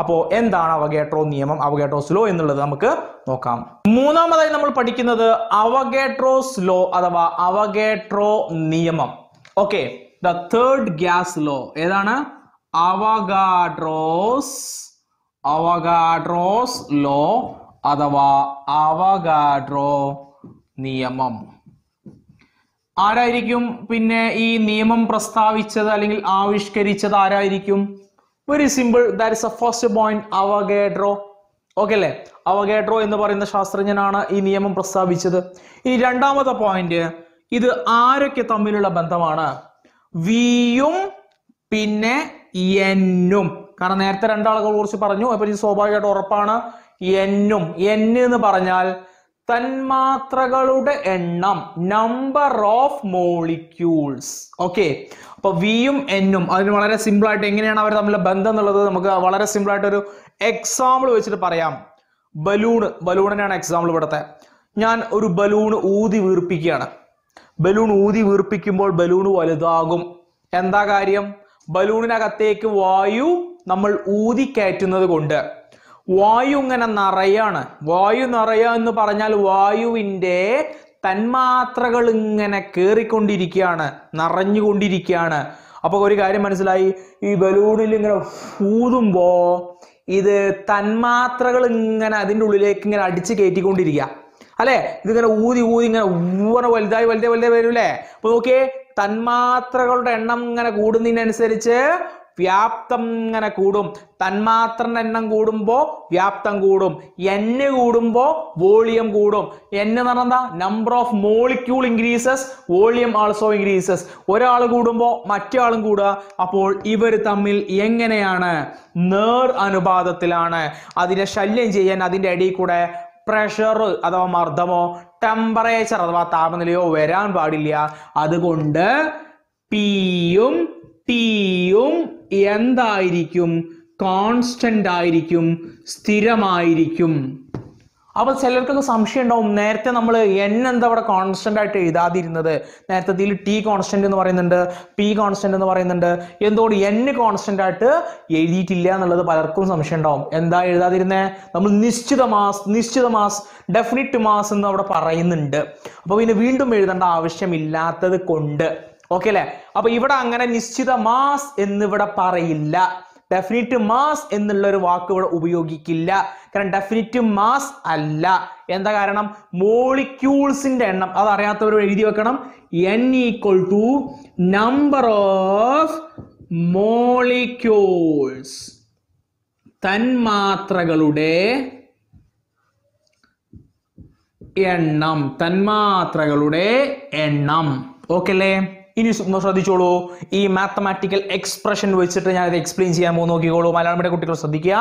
അപ്പോ എന്താണ് അവഗേട്രോ നിയമം അവഗേട്രോസ് ലോ എന്നുള്ളത് നമുക്ക് നോക്കാം മൂന്നാമതായി നമ്മൾ പഠിക്കുന്നത് അവഗേട്രോസ് ലോ അഥവാ അവഗേട്രോ നിയമം okay the third gas law ഏതാണ് അവഗാഡ്രോസ് അവഗാഡ്രോസ് ലോ അഥവാ അവഗാഡ്രോ നിയമം ആരായിരിക്കും പിന്നെ ഈ നിയമം പ്രസ്താവിച്ചത് അല്ലെങ്കിൽ ആവിഷ്കരിച്ചത് ആരായിരിക്കും very simple that is a first point Avogadro okay അല്ലേ അവഗേഡ്രോ എന്ന് പറയുന്ന ശാസ്ത്രജ്ഞനാണ് ഈ നിയമം പ്രസ്താവിച്ചത് ഇനി രണ്ടാമത്തെ പോയിന്റ് ഇത് ആരൊക്കെ തമ്മിലുള്ള ബന്ധമാണ് വിയും പിന്നെ എന്നും കാരണം നേരത്തെ രണ്ടാളുകളെ കുറിച്ച് പറഞ്ഞു അപ്പൊ ഇത് സ്വാഭാവികമായിട്ട് ഉറപ്പാണ് എന്നും എന്ന് എന്ന് പറഞ്ഞാൽ തന്മാത്രകളുടെ എണ്ണം നമ്പർ ഓഫ് മോളിക്യൂൾസ് ഓക്കെ അപ്പോൾ വിയും എന്നും അതിന് വളരെ സിമ്പിളായിട്ട് എങ്ങനെയാണ് അവർ തമ്മിലുള്ള ബന്ധം എന്നുള്ളത് നമുക്ക് വളരെ ആയിട്ട് ഒരു എക്സാമ്പിൾ വെച്ചിട്ട് പറയാം ബലൂൺ ബലൂണിനെയാണ് എക്സാമ്പിൾ ഇവിടുത്തെ ഞാൻ ഒരു ബലൂൺ ഊതി വീർപ്പിക്കുകയാണ് ബലൂൺ ഊതി വീർപ്പിക്കുമ്പോൾ ബലൂൺ വലുതാകും എന്താ കാര്യം ബലൂണിനകത്തേക്ക് വായു നമ്മൾ ഊതി കയറ്റുന്നത് കൊണ്ട് വായു ഇങ്ങനെ നിറയാണ് വായു നിറയുക എന്ന് പറഞ്ഞാൽ വായുവിൻ്റെ തന്മാത്രകൾ ഇങ്ങനെ കയറിക്കൊണ്ടിരിക്കുകയാണ് നിറഞ്ഞുകൊണ്ടിരിക്കുകയാണ് അപ്പോൾ ഒരു കാര്യം മനസ്സിലായി ഈ ബലൂണിൽ ഇങ്ങനെ ഊതുമ്പോൾ ഇത് തന്മാത്രകൾ ഇങ്ങനെ അതിൻ്റെ ഉള്ളിലേക്ക് ഇങ്ങനെ അടിച്ച് കയറ്റിക്കൊണ്ടിരിക്കുക അല്ലേ ഇതിങ്ങനെ ഊതി ഊതി ഇങ്ങനെ ഊറ വലുതായി വലുതായി വലുതായി വരും അല്ലേ അപ്പോൾ നോക്കിയേ തന്മാത്രകളുടെ എണ്ണം ഇങ്ങനെ കൂടുന്നതിനനുസരിച്ച് വ്യാപ്തം ഇങ്ങനെ കൂടും തന്മാത്രൻ്റെ എണ്ണം കൂടുമ്പോൾ വ്യാപ്തം കൂടും n കൂടുമ്പോൾ വോളിയം കൂടും എന്ന് പറഞ്ഞാൽ number of molecule increases volume also increases ഒരാൾ കൂടുമ്പോൾ മറ്റാളും കൂടുക അപ്പോൾ ഇവർ തമ്മിൽ എങ്ങനെയാണ് നേർ അനുപാതത്തിലാണ് അതിനെ ശല്യം ചെയ്യാൻ അതിൻ്റെ അടിയിൽ കൂടെ പ്രഷർ അഥവാ മർദ്ദമോ ടെമ്പറേച്ചർ അഥവാ താപനിലയോ വരാൻ പാടില്ല അതുകൊണ്ട് പിയും ടിയും എന്തായിരിക്കും കോൺസ്റ്റന്റ് ആയിരിക്കും സ്ഥിരമായിരിക്കും അപ്പോൾ ചിലർക്കൊക്കെ സംശയം ഉണ്ടാവും നേരത്തെ നമ്മൾ എൻ എന്താ അവിടെ കോൺസ്റ്റന്റ് ആയിട്ട് എഴുതാതിരുന്നത് നേരത്തെ ഇതിൽ ടി കോൺസ്റ്റന്റ് എന്ന് പറയുന്നുണ്ട് പി കോൺസ്റ്റന്റ് എന്ന് പറയുന്നുണ്ട് എന്തുകൊണ്ട് എൻ കോൺസ്റ്റന്റ് ആയിട്ട് എഴുതിയിട്ടില്ല എന്നുള്ളത് പലർക്കും സംശയം ഉണ്ടാവും എന്താ എഴുതാതിരുന്നത് നമ്മൾ നിശ്ചിത മാസ് നിശ്ചിത മാസ് ഡെഫിനിറ്റ് മാസ് എന്ന് അവിടെ പറയുന്നുണ്ട് അപ്പോൾ പിന്നെ വീണ്ടും എഴുതേണ്ട ആവശ്യമില്ലാത്തത് കൊണ്ട് ഓക്കെ അല്ലെ അപ്പൊ ഇവിടെ അങ്ങനെ നിശ്ചിത മാസ് എന്നിവിടെ പറയില്ല ഡെഫിനിറ്റ് മാസ് എന്നുള്ള ഒരു വാക്ക് ഇവിടെ ഉപയോഗിക്കില്ല കാരണം ഡെഫിനിറ്റ് മാസ് അല്ല എന്താ കാരണം മോളിക്യൂൾസിന്റെ എണ്ണം അത് അറിയാത്തവർ എഴുതി വെക്കണം N equal to number of molecules തന്മാത്രകളുടെ എണ്ണം തന്മാത്രകളുടെ എണ്ണം ഓക്കെ അല്ലേ ഇനി ശ്രദ്ധിച്ചോളൂ ഈ മാത്തമാറ്റിക്കൽ എക്സ്പ്രഷൻ വെച്ചിട്ട് ഞാൻ ഇത് എക്സ്പ്ലെയിൻ ചെയ്യാൻ പോകുന്ന നോക്കിക്കോളൂ മലയാളം കുട്ടികൾ ശ്രദ്ധിക്കുക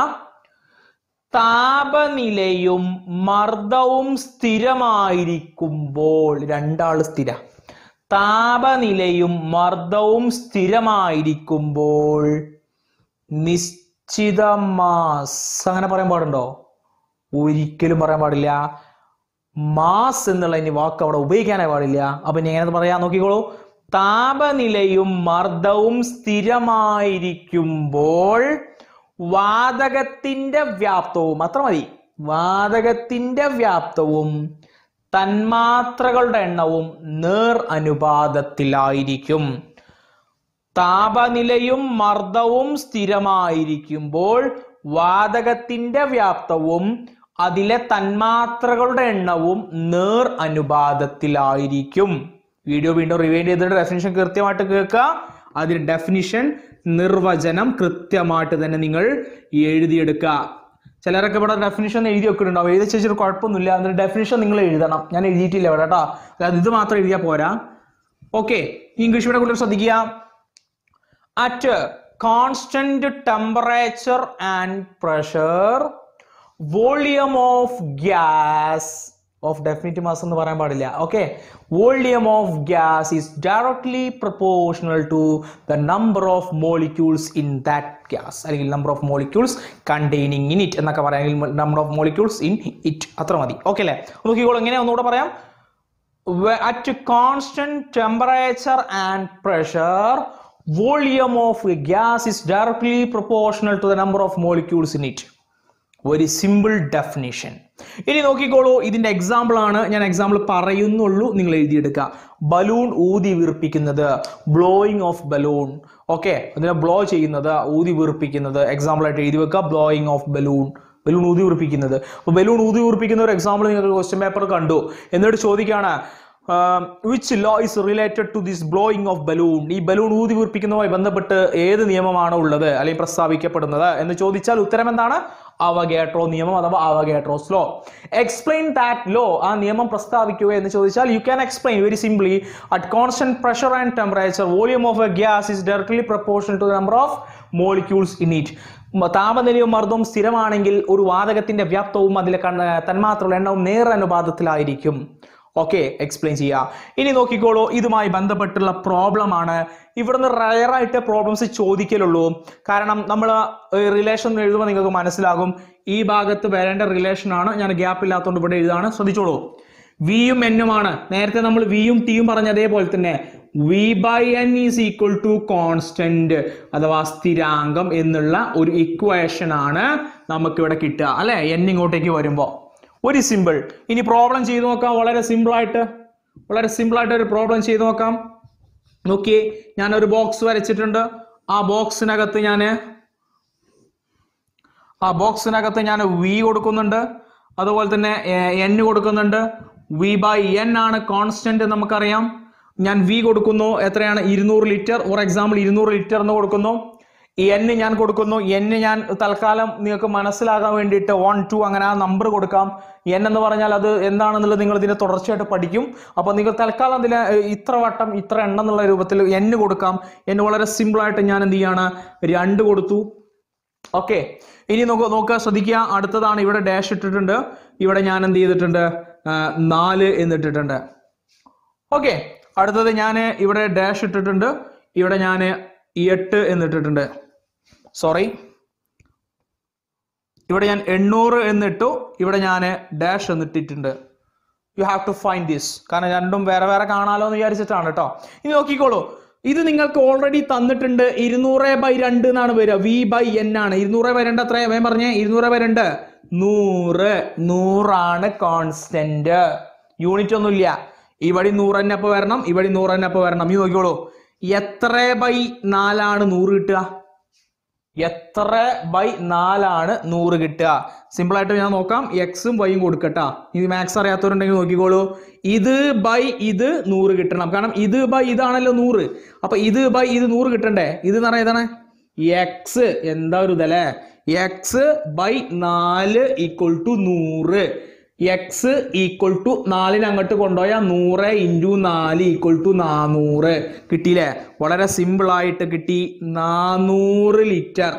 താപനിലയും മർദ്ദവും സ്ഥിരമായിരിക്കുമ്പോൾ രണ്ടാൾ സ്ഥിര താപനിലയും മർദ്ദവും സ്ഥിരമായിരിക്കുമ്പോൾ നിശ്ചിത മാസ് അങ്ങനെ പറയാൻ പാടുണ്ടോ ഒരിക്കലും പറയാൻ പാടില്ല മാസ് എന്നുള്ള ഇനി വാക്ക് അവിടെ ഉപയോഗിക്കാനേ പാടില്ല അപ്പൊ ഇനി എങ്ങനെ പറയാ നോക്കിക്കോളൂ താപനിലയും മർദ്ദവും സ്ഥിരമായിരിക്കുമ്പോൾ വാതകത്തിന്റെ വ്യാപ്തവും അത്ര മതി വാതകത്തിന്റെ വ്യാപ്തവും തന്മാത്രകളുടെ എണ്ണവും നേർ അനുപാതത്തിലായിരിക്കും താപനിലയും മർദ്ദവും സ്ഥിരമായിരിക്കുമ്പോൾ വാതകത്തിന്റെ വ്യാപ്തവും അതിലെ തന്മാത്രകളുടെ എണ്ണവും നേർ അനുപാതത്തിലായിരിക്കും വീഡിയോ വീണ്ടും റിവൈൻഡ് ചെയ്തിട്ട് ഡെഫിനിഷൻ കൃത്യമായിട്ട് കേൾക്കുക അതിന് ഡെഫിനിഷൻ നിർവചനം കൃത്യമായിട്ട് തന്നെ നിങ്ങൾ എഴുതിയെടുക്കുക ചിലരൊക്കെ ഇവിടെ ഡെഫിനിഷൻ എഴുതി വെക്കുന്നുണ്ടാവും എഴുതി വെച്ചിട്ട് കുഴപ്പമൊന്നുമില്ല അതിന് ഡെഫിനിഷൻ നിങ്ങൾ എഴുതണം ഞാൻ എഴുതിയിട്ടില്ല ഇവിടെ കേട്ടോ അതായത് ഇത് മാത്രം എഴുതിയാൽ പോരാ ഓക്കെ ഇംഗ്ലീഷ് ഇവിടെ കൂടുതൽ ശ്രദ്ധിക്കുക at constant temperature and pressure volume of gas of definite mass എന്ന് പറയാൻ പാടില്ല okay volume of gas is directly proportional to the number of molecules in that gas അല്ലെങ്കിൽ number of molecules containing in it എന്നൊക്കെ പറയാമെങ്കിൽ number of molecules in it അത്ര മതി okay അല്ലേ നോക്കിക്കോളൂ എങ്ങനെ ഒന്നുകൂടെ പറയാം at constant temperature and pressure volume of gas is directly proportional to the number of molecules in it ഒരു സിമ്പിൾ ഡെഫിനേഷൻ ഇനി നോക്കിക്കോളൂ ഇതിൻ്റെ എക്സാമ്പിൾ ആണ് ഞാൻ എക്സാമ്പിൾ പറയുന്നുള്ളൂ നിങ്ങൾ എഴുതിയെടുക്കുക ബലൂൺ ഊതി വീർപ്പിക്കുന്നത് ബ്ലോയിങ് ഓഫ് ബലൂൺ ഓക്കെ അതിനെ ബ്ലോ ചെയ്യുന്നത് ഊതി വീർപ്പിക്കുന്നത് ആയിട്ട് എഴുതി വെക്കുക ബ്ലോയിങ് ഓഫ് ബലൂൺ ബലൂൺ ഊതി വീർപ്പിക്കുന്നത് അപ്പോൾ ബലൂൺ ഊതി വീർപ്പിക്കുന്ന ഒരു എക്സാമ്പിൾ നിങ്ങൾക്ക് ക്വസ്റ്റ്യൻ പേപ്പർ കണ്ടു എന്നിട്ട് ചോദിക്കുകയാണ് which law is related to this blowing of balloon ഈ ബലൂൺ ഊതി വീർപ്പിക്കുന്നതുമായി ബന്ധപ്പെട്ട് ഏത് നിയമമാണ് ഉള്ളത് അല്ലെങ്കിൽ പ്രസ്താവിക്കപ്പെടുന്നത് എന്ന് ചോദിച്ചാൽ ഉത്തരം എന്താണ് അവഗേട്രോ നിയമം അഥവാ Avogadro's law explain that law ആ നിയമം പ്രസ്താവിക്കുക എന്ന് ചോദിച്ചാൽ you can explain very simply at constant pressure and temperature volume of a gas is directly proportion to number of molecules in it താപനിലയും മർദ്ദവും സ്ഥിരമാണെങ്കിൽ ഒരു വാതകത്തിന്റെ വ്യാപ്തവും അതിലെ തന്മാത്രകളുടെ എണ്ണവും നേർ അനുപാതത്തിലായിരിക്കും ഓക്കെ എക്സ്പ്ലെയിൻ ചെയ്യുക ഇനി നോക്കിക്കോളൂ ഇതുമായി ബന്ധപ്പെട്ടുള്ള പ്രോബ്ലമാണ് ഇവിടുന്ന് റയറായിട്ട് പ്രോബ്ലംസ് ചോദിക്കലുള്ളൂ കാരണം നമ്മൾ റിലേഷൻ എഴുതുമ്പോൾ നിങ്ങൾക്ക് മനസ്സിലാകും ഈ ഭാഗത്ത് വരേണ്ട റിലേഷനാണ് ഞാൻ ഗ്യാപ്പ് ഇല്ലാത്തതുകൊണ്ട് ഇവിടെ എഴുതാണ് ശ്രദ്ധിച്ചോളൂ വിയും എന്നുമാണ് നേരത്തെ നമ്മൾ വിയും ടിയും പറഞ്ഞ അതേപോലെ തന്നെ V by N is equal to constant അഥവാ സ്ഥിരാങ്കം എന്നുള്ള ഒരു ഇക്വേഷൻ ആണ് നമുക്കിവിടെ കിട്ടുക അല്ലെ എൻ ഇങ്ങോട്ടേക്ക് വരുമ്പോൾ ഒരു സിമ്പിൾ ഇനി പ്രോബ്ലം ചെയ്തു നോക്കാം വളരെ സിമ്പിളായിട്ട് വളരെ സിമ്പിളായിട്ട് ഒരു പ്രോബ്ലം ചെയ്തു നോക്കാം നോക്കിയേ ഞാനൊരു ബോക്സ് വരച്ചിട്ടുണ്ട് ആ ബോക്സിനകത്ത് ഞാൻ ആ ബോക്സിനകത്ത് ഞാൻ വി കൊടുക്കുന്നുണ്ട് അതുപോലെ തന്നെ എൻ കൊടുക്കുന്നുണ്ട് വി ബൈ എൻ ആണ് കോൺസ്റ്റന്റ് നമുക്കറിയാം ഞാൻ വി കൊടുക്കുന്നു എത്രയാണ് ഇരുന്നൂറ് ലിറ്റർ ഫോർ എക്സാമ്പിൾ ഇരുന്നൂറ് ലിറ്റർ എന്ന് കൊടുക്കുന്നു എന്ന് ഞാൻ കൊടുക്കുന്നു എന്ന് ഞാൻ തൽക്കാലം നിങ്ങൾക്ക് മനസ്സിലാകാൻ വേണ്ടിയിട്ട് വൺ ടു അങ്ങനെ ആ നമ്പർ കൊടുക്കാം എൻ എന്ന് പറഞ്ഞാൽ അത് എന്താണെന്നുള്ളത് നിങ്ങൾ ഇതിനെ തുടർച്ചയായിട്ട് പഠിക്കും അപ്പോൾ നിങ്ങൾ തൽക്കാലം അതിൽ ഇത്ര വട്ടം ഇത്ര എണ്ണം എന്നുള്ള രൂപത്തിൽ എന്ന് കൊടുക്കാം എന്ന് വളരെ സിമ്പിളായിട്ട് ഞാൻ എന്ത് ചെയ്യാണ് രണ്ട് കൊടുത്തു ഓക്കെ ഇനി നോക്ക് നോക്കുക ശ്രദ്ധിക്കുക അടുത്തതാണ് ഇവിടെ ഡാഷ് ഇട്ടിട്ടുണ്ട് ഇവിടെ ഞാൻ എന്ത് ചെയ്തിട്ടുണ്ട് നാല് എന്നിട്ടിട്ടുണ്ട് ഓക്കെ അടുത്തത് ഞാൻ ഇവിടെ ഡാഷ് ഇട്ടിട്ടുണ്ട് ഇവിടെ ഞാൻ എട്ട് എന്നിട്ടിട്ടുണ്ട് സോറി ഇവിടെ ഞാൻ എണ്ണൂറ് എന്നിട്ടു ഇവിടെ ഞാൻ ഡാഷ് എന്നിട്ടിട്ടുണ്ട് you have to find this കാരണം രണ്ടും വേറെ വേറെ കാണാലോ എന്ന് വിചാരിച്ചിട്ടാണ് കേട്ടോ ഇനി നോക്കിക്കോളൂ ഇത് നിങ്ങൾക്ക് ഓൾറെഡി തന്നിട്ടുണ്ട് ഇരുന്നൂറ് ബൈ രണ്ട് എന്നാണ് വരിക വി ബൈ എൻ ആണ് ഇരുന്നൂറ് ബൈ രണ്ട് അത്രയും വേഗം പറഞ്ഞേ ഇരുന്നൂറ് ബൈ രണ്ട് നൂറ് നൂറാണ് കോൺസ്റ്റന്റ് യൂണിറ്റ് ഒന്നും ഇല്ല ഇവിടെ നൂറ് തന്നെ അപ്പൊ വരണം ഇവിടെ നൂറ് തന്നെ അപ്പൊ വരണം ഈ നോക്കിക്കോളൂ എത്ര ബൈ നാലാണ് നൂറ് കിട്ടുക എത്ര ബൈ നാലാണ് നൂറ് കിട്ടുക ആയിട്ട് ഞാൻ നോക്കാം എക്സും വൈയും കൊടുക്കട്ടാ ഇത് മാത്സ് അറിയാത്തവരുണ്ടെങ്കിൽ നോക്കിക്കോളൂ ഇത് ബൈ ഇത് നൂറ് കിട്ടണം കാരണം ഇത് ബൈ ഇതാണല്ലോ നൂറ് അപ്പൊ ഇത് ബൈ ഇത് നൂറ് കിട്ടണ്ടേ ഇത് എന്ന് പറഞ്ഞ ഇതാണ് എക്സ് എന്താ ഒരു ഇതല്ലേ എക്സ് ബൈ നാല് ഈക്വൽ ടു നൂറ് എക്സ് ഈക്വൽ ടു നാലിന് അങ്ങോട്ട് കൊണ്ടുപോയാൽ നൂറ് ഇൻറ്റു നാല് ഈക്വൽ ടു നാനൂറ് കിട്ടിയില്ലേ വളരെ സിമ്പിളായിട്ട് കിട്ടി നാനൂറ് ലിറ്റർ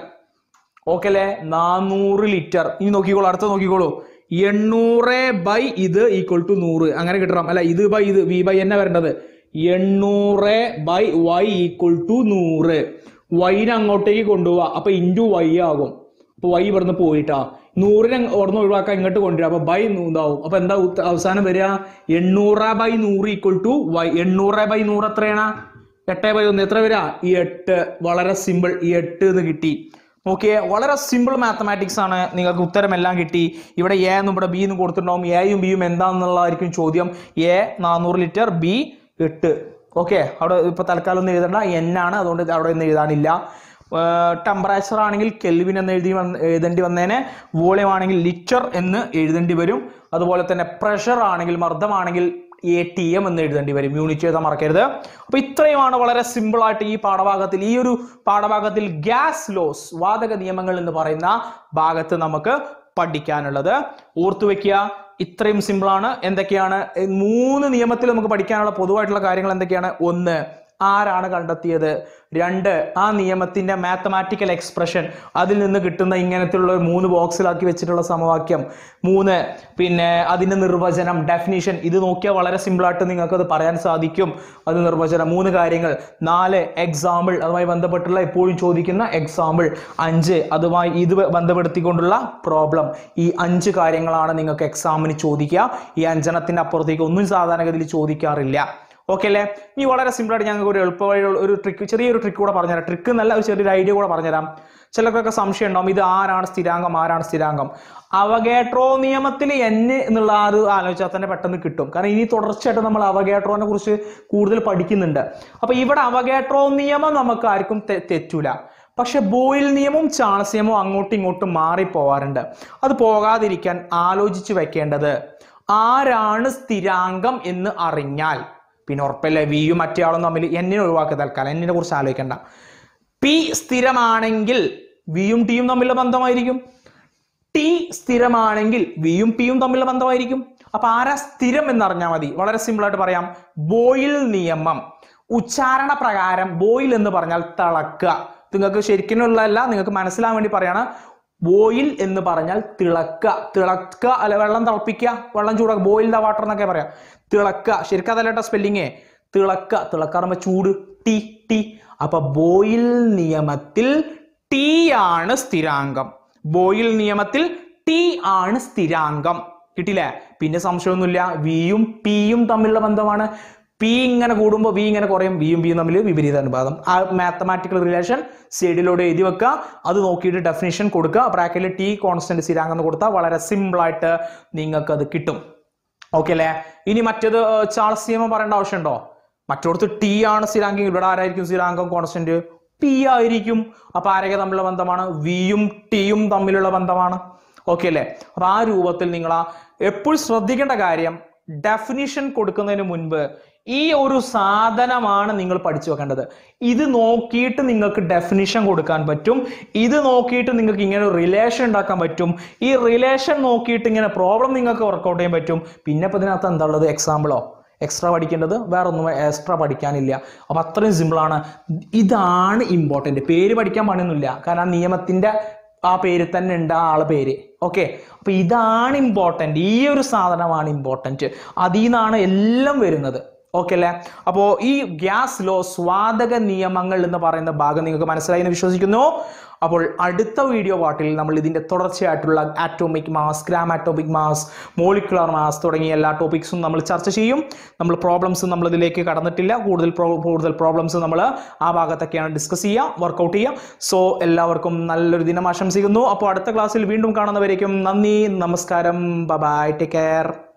ഓക്കെ അല്ലേ നാനൂറ് ലിറ്റർ ഇനി നോക്കിക്കോളൂ അടുത്ത നോക്കിക്കോളൂ എണ്ണൂറ് ബൈ ഇത് ഈക്വൽ ടു നൂറ് അങ്ങനെ കിട്ടണം അല്ല ഇത് ബൈ ഇത് വി ബൈ എന്നാ വരേണ്ടത് എണ്ണൂറ് ബൈ വൈ ഈക്വൽ ടു നൂറ് വൈനെ അങ്ങോട്ടേക്ക് കൊണ്ടുപോവാ അപ്പൊ ഇൻറ്റു വൈ ആകും അപ്പൊ വൈ ഇവിടുന്ന് പോയിട്ടാ നൂറിനെ ഓർന്ന് ഒഴിവാക്കാൻ ഇങ്ങോട്ട് കൊണ്ടുവരിക അപ്പോൾ ബൈ നൂറാവും അപ്പോൾ എന്താ അവസാനം വരിക എണ്ണൂറ ബൈ നൂറ് ഈക്വൽ ടു വൈ എണ്ണൂറ ബൈ നൂറ് എത്രയാണ് എട്ട് ബൈ ഒന്ന് എത്ര വരിക ഈ എട്ട് വളരെ സിമ്പിൾ ഈ എട്ട് എന്ന് കിട്ടി ഓക്കെ വളരെ സിമ്പിൾ മാത്തമാറ്റിക്സ് ആണ് നിങ്ങൾക്ക് ഉത്തരമെല്ലാം കിട്ടി ഇവിടെ എ എന്നും ഇവിടെ ബി എന്നും കൊടുത്തിട്ടുണ്ടാവും എയും ബിയും എന്താണെന്നുള്ളതായിരിക്കും ചോദ്യം എ നാനൂറ് ലിറ്റർ ബി എട്ട് ഓക്കെ അവിടെ ഇപ്പൊ തൽക്കാലം ഒന്നും എഴുതണ്ട എൻ ആണ് അതുകൊണ്ട് അവിടെ ഒന്നും എഴുതാനില്ല ടെമ്പറേച്ചർ ആണെങ്കിൽ കെൽവിൻ എന്ന് എഴുതി എഴുതേണ്ടി വന്നേനെ വോളിയം ആണെങ്കിൽ ലിറ്റർ എന്ന് എഴുതേണ്ടി വരും അതുപോലെ തന്നെ പ്രഷർ ആണെങ്കിൽ മർദ്ദമാണെങ്കിൽ എ ടി എം എന്ന് എഴുതേണ്ടി വരും യൂണിറ്റ് എഴുതാൻ മറക്കരുത് അപ്പോൾ ഇത്രയുമാണ് വളരെ സിമ്പിൾ ആയിട്ട് ഈ പാഠഭാഗത്തിൽ ഈ ഒരു പാഠഭാഗത്തിൽ ഗ്യാസ് ലോസ് വാതക നിയമങ്ങൾ എന്ന് പറയുന്ന ഭാഗത്ത് നമുക്ക് പഠിക്കാനുള്ളത് ഓർത്തു വെക്കുക ഇത്രയും ആണ് എന്തൊക്കെയാണ് മൂന്ന് നിയമത്തിൽ നമുക്ക് പഠിക്കാനുള്ള പൊതുവായിട്ടുള്ള കാര്യങ്ങൾ എന്തൊക്കെയാണ് ഒന്ന് ആരാണ് കണ്ടെത്തിയത് രണ്ട് ആ നിയമത്തിന്റെ മാത്തമാറ്റിക്കൽ എക്സ്പ്രഷൻ അതിൽ നിന്ന് കിട്ടുന്ന ഇങ്ങനത്തെയുള്ള മൂന്ന് ബോക്സിലാക്കി വെച്ചിട്ടുള്ള സമവാക്യം മൂന്ന് പിന്നെ അതിൻ്റെ നിർവചനം ഡെഫിനിഷൻ ഇത് നോക്കിയാൽ വളരെ സിമ്പിളായിട്ട് നിങ്ങൾക്ക് അത് പറയാൻ സാധിക്കും അത് നിർവചനം മൂന്ന് കാര്യങ്ങൾ നാല് എക്സാമ്പിൾ അതുമായി ബന്ധപ്പെട്ടുള്ള എപ്പോഴും ചോദിക്കുന്ന എക്സാമ്പിൾ അഞ്ച് അതുമായി ഇത് ബന്ധപ്പെടുത്തിക്കൊണ്ടുള്ള പ്രോബ്ലം ഈ അഞ്ച് കാര്യങ്ങളാണ് നിങ്ങൾക്ക് എക്സാമിന് ചോദിക്കുക ഈ അഞ്ചെണ്ണത്തിൻ്റെ അപ്പുറത്തേക്ക് ഒന്നും സാധാരണഗതിയിൽ ചോദിക്കാറില്ല ഓക്കെ അല്ലേ ഈ വളരെ സിമ്പിൾ ആയിട്ട് ഞങ്ങൾക്ക് ഒരു എളുപ്പവഴിയുള്ള ഒരു ട്രിക്ക് ചെറിയൊരു ട്രിക്ക് കൂടെ പറഞ്ഞുതരാം ട്രിക്ക് നല്ല ഒരു ചെറിയൊരു ഐഡിയ കൂടെ പറഞ്ഞുതരാം ചിലർക്കൊക്കെ സംശയം ഉണ്ടാവും ഇത് ആരാണ് സ്ഥിരാംഗം ആരാണ് സ്ഥിരാംഗം അവഗേട്രോ നിയമത്തിൽ എന് എന്നുള്ള ആ ഒരു ആലോചിച്ചാൽ തന്നെ പെട്ടെന്ന് കിട്ടും കാരണം ഇനി തുടർച്ചയായിട്ട് നമ്മൾ അവഗേട്രോനെ കുറിച്ച് കൂടുതൽ പഠിക്കുന്നുണ്ട് അപ്പോൾ ഇവിടെ അവഗേട്രോ നിയമം നമുക്ക് ആർക്കും തെറ്റൂല പക്ഷെ ബോയിൽ നിയമവും ചാൾസ് നിയമവും അങ്ങോട്ടും ഇങ്ങോട്ടും മാറിപ്പോവാറുണ്ട് അത് പോകാതിരിക്കാൻ ആലോചിച്ചു വെക്കേണ്ടത് ആരാണ് സ്ഥിരാംഗം എന്ന് അറിഞ്ഞാൽ പിന്നെ ഉറപ്പല്ല വിയും മറ്റേയാളും തമ്മിൽ എന്നിനെ ഒഴിവാക്കി തൽക്കാലം എന്നിനെ കുറിച്ച് ആലോചിക്കേണ്ട പി സ്ഥിരമാണെങ്കിൽ വിയും ടിയും തമ്മിലുള്ള ബന്ധമായിരിക്കും ടി സ്ഥിരമാണെങ്കിൽ വിയും പിയും തമ്മിലുള്ള ബന്ധമായിരിക്കും അപ്പൊ ആരാ സ്ഥിരം എന്നറിഞ്ഞാൽ മതി വളരെ സിമ്പിൾ ആയിട്ട് പറയാം ബോയിൽ നിയമം ഉച്ചാരണ പ്രകാരം ബോയിൽ എന്ന് പറഞ്ഞാൽ തിളക്കുക നിങ്ങൾക്ക് ശരിക്കും ഉള്ളതല്ല നിങ്ങൾക്ക് മനസ്സിലാൻ വേണ്ടി പറയാണ് ബോയിൽ എന്ന് പറഞ്ഞാൽ തിളക്ക തിളക്ക അല്ല വെള്ളം തിളപ്പിക്കുക വെള്ളം ചൂടാക്കുക ബോയിൽ ദ വാട്ടർ എന്നൊക്കെ പറയാം തിളക്ക ശരിക്കും അതല്ല കേട്ടോ തിളക്ക തിളക്ക തിളക്കാറുമ്പോൾ ചൂട് ടി ടി അപ്പൊ ബോയിൽ നിയമത്തിൽ ടി ആണ് സ്ഥിരാങ്കം ബോയിൽ നിയമത്തിൽ ടി ആണ് സ്ഥിരാങ്കം കിട്ടില്ലേ പിന്നെ സംശയമൊന്നുമില്ല വിയും പിയും തമ്മിലുള്ള ബന്ധമാണ് പി ഇങ്ങനെ കൂടുമ്പോൾ വി ഇങ്ങനെ കുറയും വിയും ബിയും തമ്മിൽ വിപരീത അനുപാതം ആ മാത്തമാറ്റിക്കൽ റിലേഷൻ സൈഡിലൂടെ എഴുതി വെക്കുക അത് നോക്കിയിട്ട് ഡെഫിനേഷൻ കൊടുക്കുക ബ്രാക്കറ്റിൽ ടി കോൺസ്റ്റന്റ് സ്ഥിരാങ്കം എന്ന് കൊടുത്താൽ വളരെ സിമ്പിളായിട്ട് നിങ്ങൾക്ക് അത് കിട്ടും ഓക്കെ അല്ലേ ഇനി മറ്റേത് ചാൾസ് നിയമം പറയേണ്ട ആവശ്യമുണ്ടോ മറ്റോടത്ത് ടി ആണ് സ്ഥിരാങ്കം ഇവിടെ ആരായിരിക്കും സ്ഥിരാങ്കം കോൺസ്റ്റന്റ് പി ആയിരിക്കും അപ്പൊ ആരൊക്കെ തമ്മിലുള്ള ബന്ധമാണ് വിയും ടിയും തമ്മിലുള്ള ബന്ധമാണ് ഓക്കെ അല്ലേ അപ്പൊ ആ രൂപത്തിൽ നിങ്ങൾ ആ എപ്പോഴും ശ്രദ്ധിക്കേണ്ട കാര്യം ഡെഫിനിഷൻ കൊടുക്കുന്നതിന് മുൻപ് ഈ ഒരു സാധനമാണ് നിങ്ങൾ പഠിച്ചു വെക്കേണ്ടത് ഇത് നോക്കിയിട്ട് നിങ്ങൾക്ക് ഡെഫിനിഷൻ കൊടുക്കാൻ പറ്റും ഇത് നോക്കിയിട്ട് നിങ്ങൾക്ക് ഇങ്ങനെ ഒരു റിലേഷൻ ഉണ്ടാക്കാൻ പറ്റും ഈ റിലേഷൻ നോക്കിയിട്ട് ഇങ്ങനെ പ്രോബ്ലം നിങ്ങൾക്ക് വർക്കൗട്ട് ചെയ്യാൻ പറ്റും പിന്നെ ഇപ്പം ഇതിനകത്ത് എന്താ ഉള്ളത് എക്സാമ്പിളോ എക്സ്ട്രാ പഠിക്കേണ്ടത് വേറെ ഒന്നും എക്സ്ട്രാ പഠിക്കാനില്ല അപ്പം അത്രയും സിമ്പിളാണ് ഇതാണ് ഇമ്പോർട്ടൻ്റ് പേര് പഠിക്കാൻ പണിയൊന്നുമില്ല കാരണം ആ നിയമത്തിൻ്റെ ആ പേര് തന്നെ ഉണ്ട് ആ ആളെ പേര് ഓക്കെ അപ്പോൾ ഇതാണ് ഇമ്പോർട്ടൻ്റ് ഈ ഒരു സാധനമാണ് ഇമ്പോർട്ടൻറ്റ് അതിൽ നിന്നാണ് എല്ലാം വരുന്നത് ഓക്കെ അല്ലേ അപ്പോൾ ഈ ഗ്യാസ് ലോ സ്വാതക നിയമങ്ങൾ എന്ന് പറയുന്ന ഭാഗം നിങ്ങൾക്ക് മനസ്സിലായി എന്ന് വിശ്വസിക്കുന്നു അപ്പോൾ അടുത്ത വീഡിയോ പാട്ടിൽ നമ്മൾ ഇതിന്റെ തുടർച്ചയായിട്ടുള്ള atomic mass gram atomic mass molecular mass തുടങ്ങിയ എല്ലാ ടോപ്പിക്സും നമ്മൾ ചർച്ച ചെയ്യും നമ്മൾ പ്രോബ്ലംസ് നമ്മൾ ഇതിലേക്ക് കടന്നിട്ടില്ല കൂടുതൽ കൂടുതൽ പ്രോബ്ലംസ് നമ്മൾ ആ ഭാഗത്തൊക്കെയാണ് ഡിസ്കസ് ചെയ്യുക വർക്ക്ഔട്ട് ചെയ്യുക സോ എല്ലാവർക്കും നല്ലൊരു ദിനം ആശംസിക്കുന്നു അപ്പോൾ അടുത്ത ക്ലാസ്സിൽ വീണ്ടും കാണുന്നവരേക്കും നന്ദി നമസ്കാരം ബബായ് ടേക്ക് കെയർ